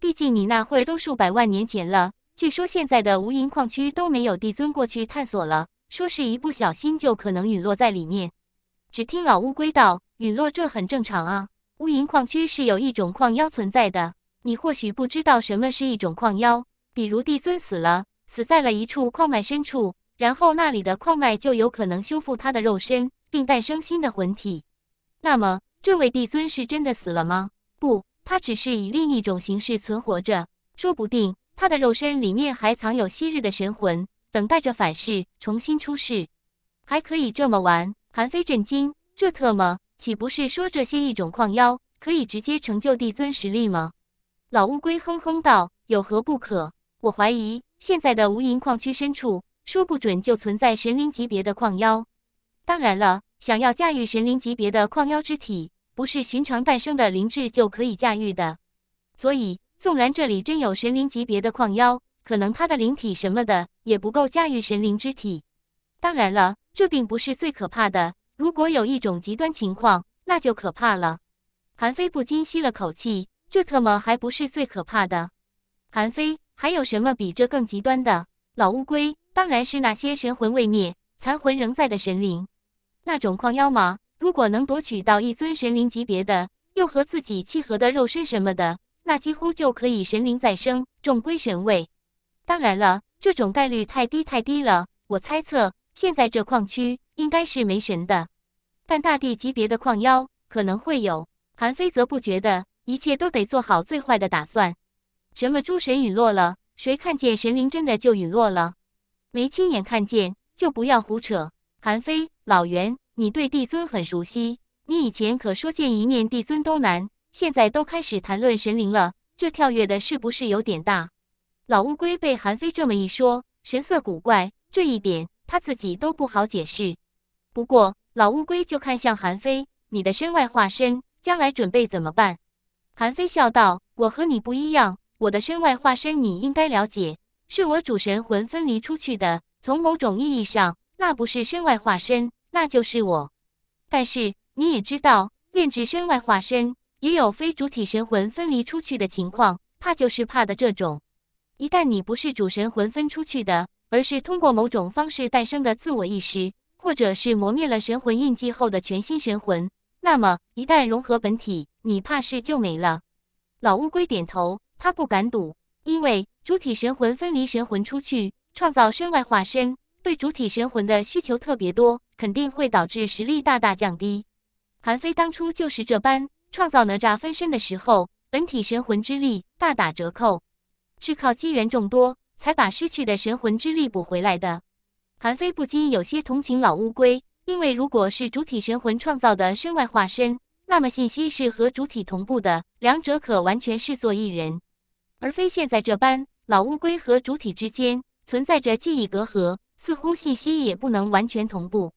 毕竟你那会都数百万年前了。据说现在的无垠矿区都没有帝尊过去探索了，说是一不小心就可能陨落在里面。只听老乌龟道：“陨落这很正常啊。无垠矿区是有一种矿妖存在的，你或许不知道什么是一种矿妖。比如帝尊死了，死在了一处矿脉深处，然后那里的矿脉就有可能修复他的肉身，并诞生新的魂体。那么。”这位帝尊是真的死了吗？不，他只是以另一种形式存活着。说不定他的肉身里面还藏有昔日的神魂，等待着反噬，重新出世。还可以这么玩？韩非震惊：这特么岂不是说这些异种矿妖可以直接成就帝尊实力吗？老乌龟哼哼道：“有何不可？我怀疑现在的无垠矿区深处，说不准就存在神灵级别的矿妖。当然了。”想要驾驭神灵级别的矿妖之体，不是寻常诞生的灵智就可以驾驭的。所以，纵然这里真有神灵级别的矿妖，可能他的灵体什么的也不够驾驭神灵之体。当然了，这并不是最可怕的。如果有一种极端情况，那就可怕了。韩非不禁吸了口气，这特么还不是最可怕的？韩非还有什么比这更极端的？老乌龟，当然是那些神魂未灭、残魂仍在的神灵。那种矿妖吗？如果能夺取到一尊神灵级别的又和自己契合的肉身什么的，那几乎就可以神灵再生，重归神位。当然了，这种概率太低太低了。我猜测，现在这矿区应该是没神的，但大地级别的矿妖可能会有。韩非则不觉得，一切都得做好最坏的打算。什么诸神陨落了，谁看见神灵真的就陨落了？没亲眼看见就不要胡扯。韩非，老袁，你对帝尊很熟悉，你以前可说见一面帝尊都难，现在都开始谈论神灵了，这跳跃的是不是有点大？老乌龟被韩非这么一说，神色古怪，这一点他自己都不好解释。不过老乌龟就看向韩非，你的身外化身将来准备怎么办？韩非笑道：“我和你不一样，我的身外化身你应该了解，是我主神魂分离出去的，从某种意义上。”那不是身外化身，那就是我。但是你也知道，炼制身外化身也有非主体神魂分离出去的情况，怕就是怕的这种。一旦你不是主神魂分出去的，而是通过某种方式诞生的自我意识，或者是磨灭了神魂印记后的全新神魂，那么一旦融合本体，你怕是就没了。老乌龟点头，他不敢赌，因为主体神魂分离，神魂出去，创造身外化身。对主体神魂的需求特别多，肯定会导致实力大大降低。韩非当初就是这般创造哪吒分身的时候，本体神魂之力大打折扣，是靠机缘众多才把失去的神魂之力补回来的。韩非不禁有些同情老乌龟，因为如果是主体神魂创造的身外化身，那么信息是和主体同步的，两者可完全视作一人，而非现在这般老乌龟和主体之间存在着记忆隔阂。似乎信息也不能完全同步。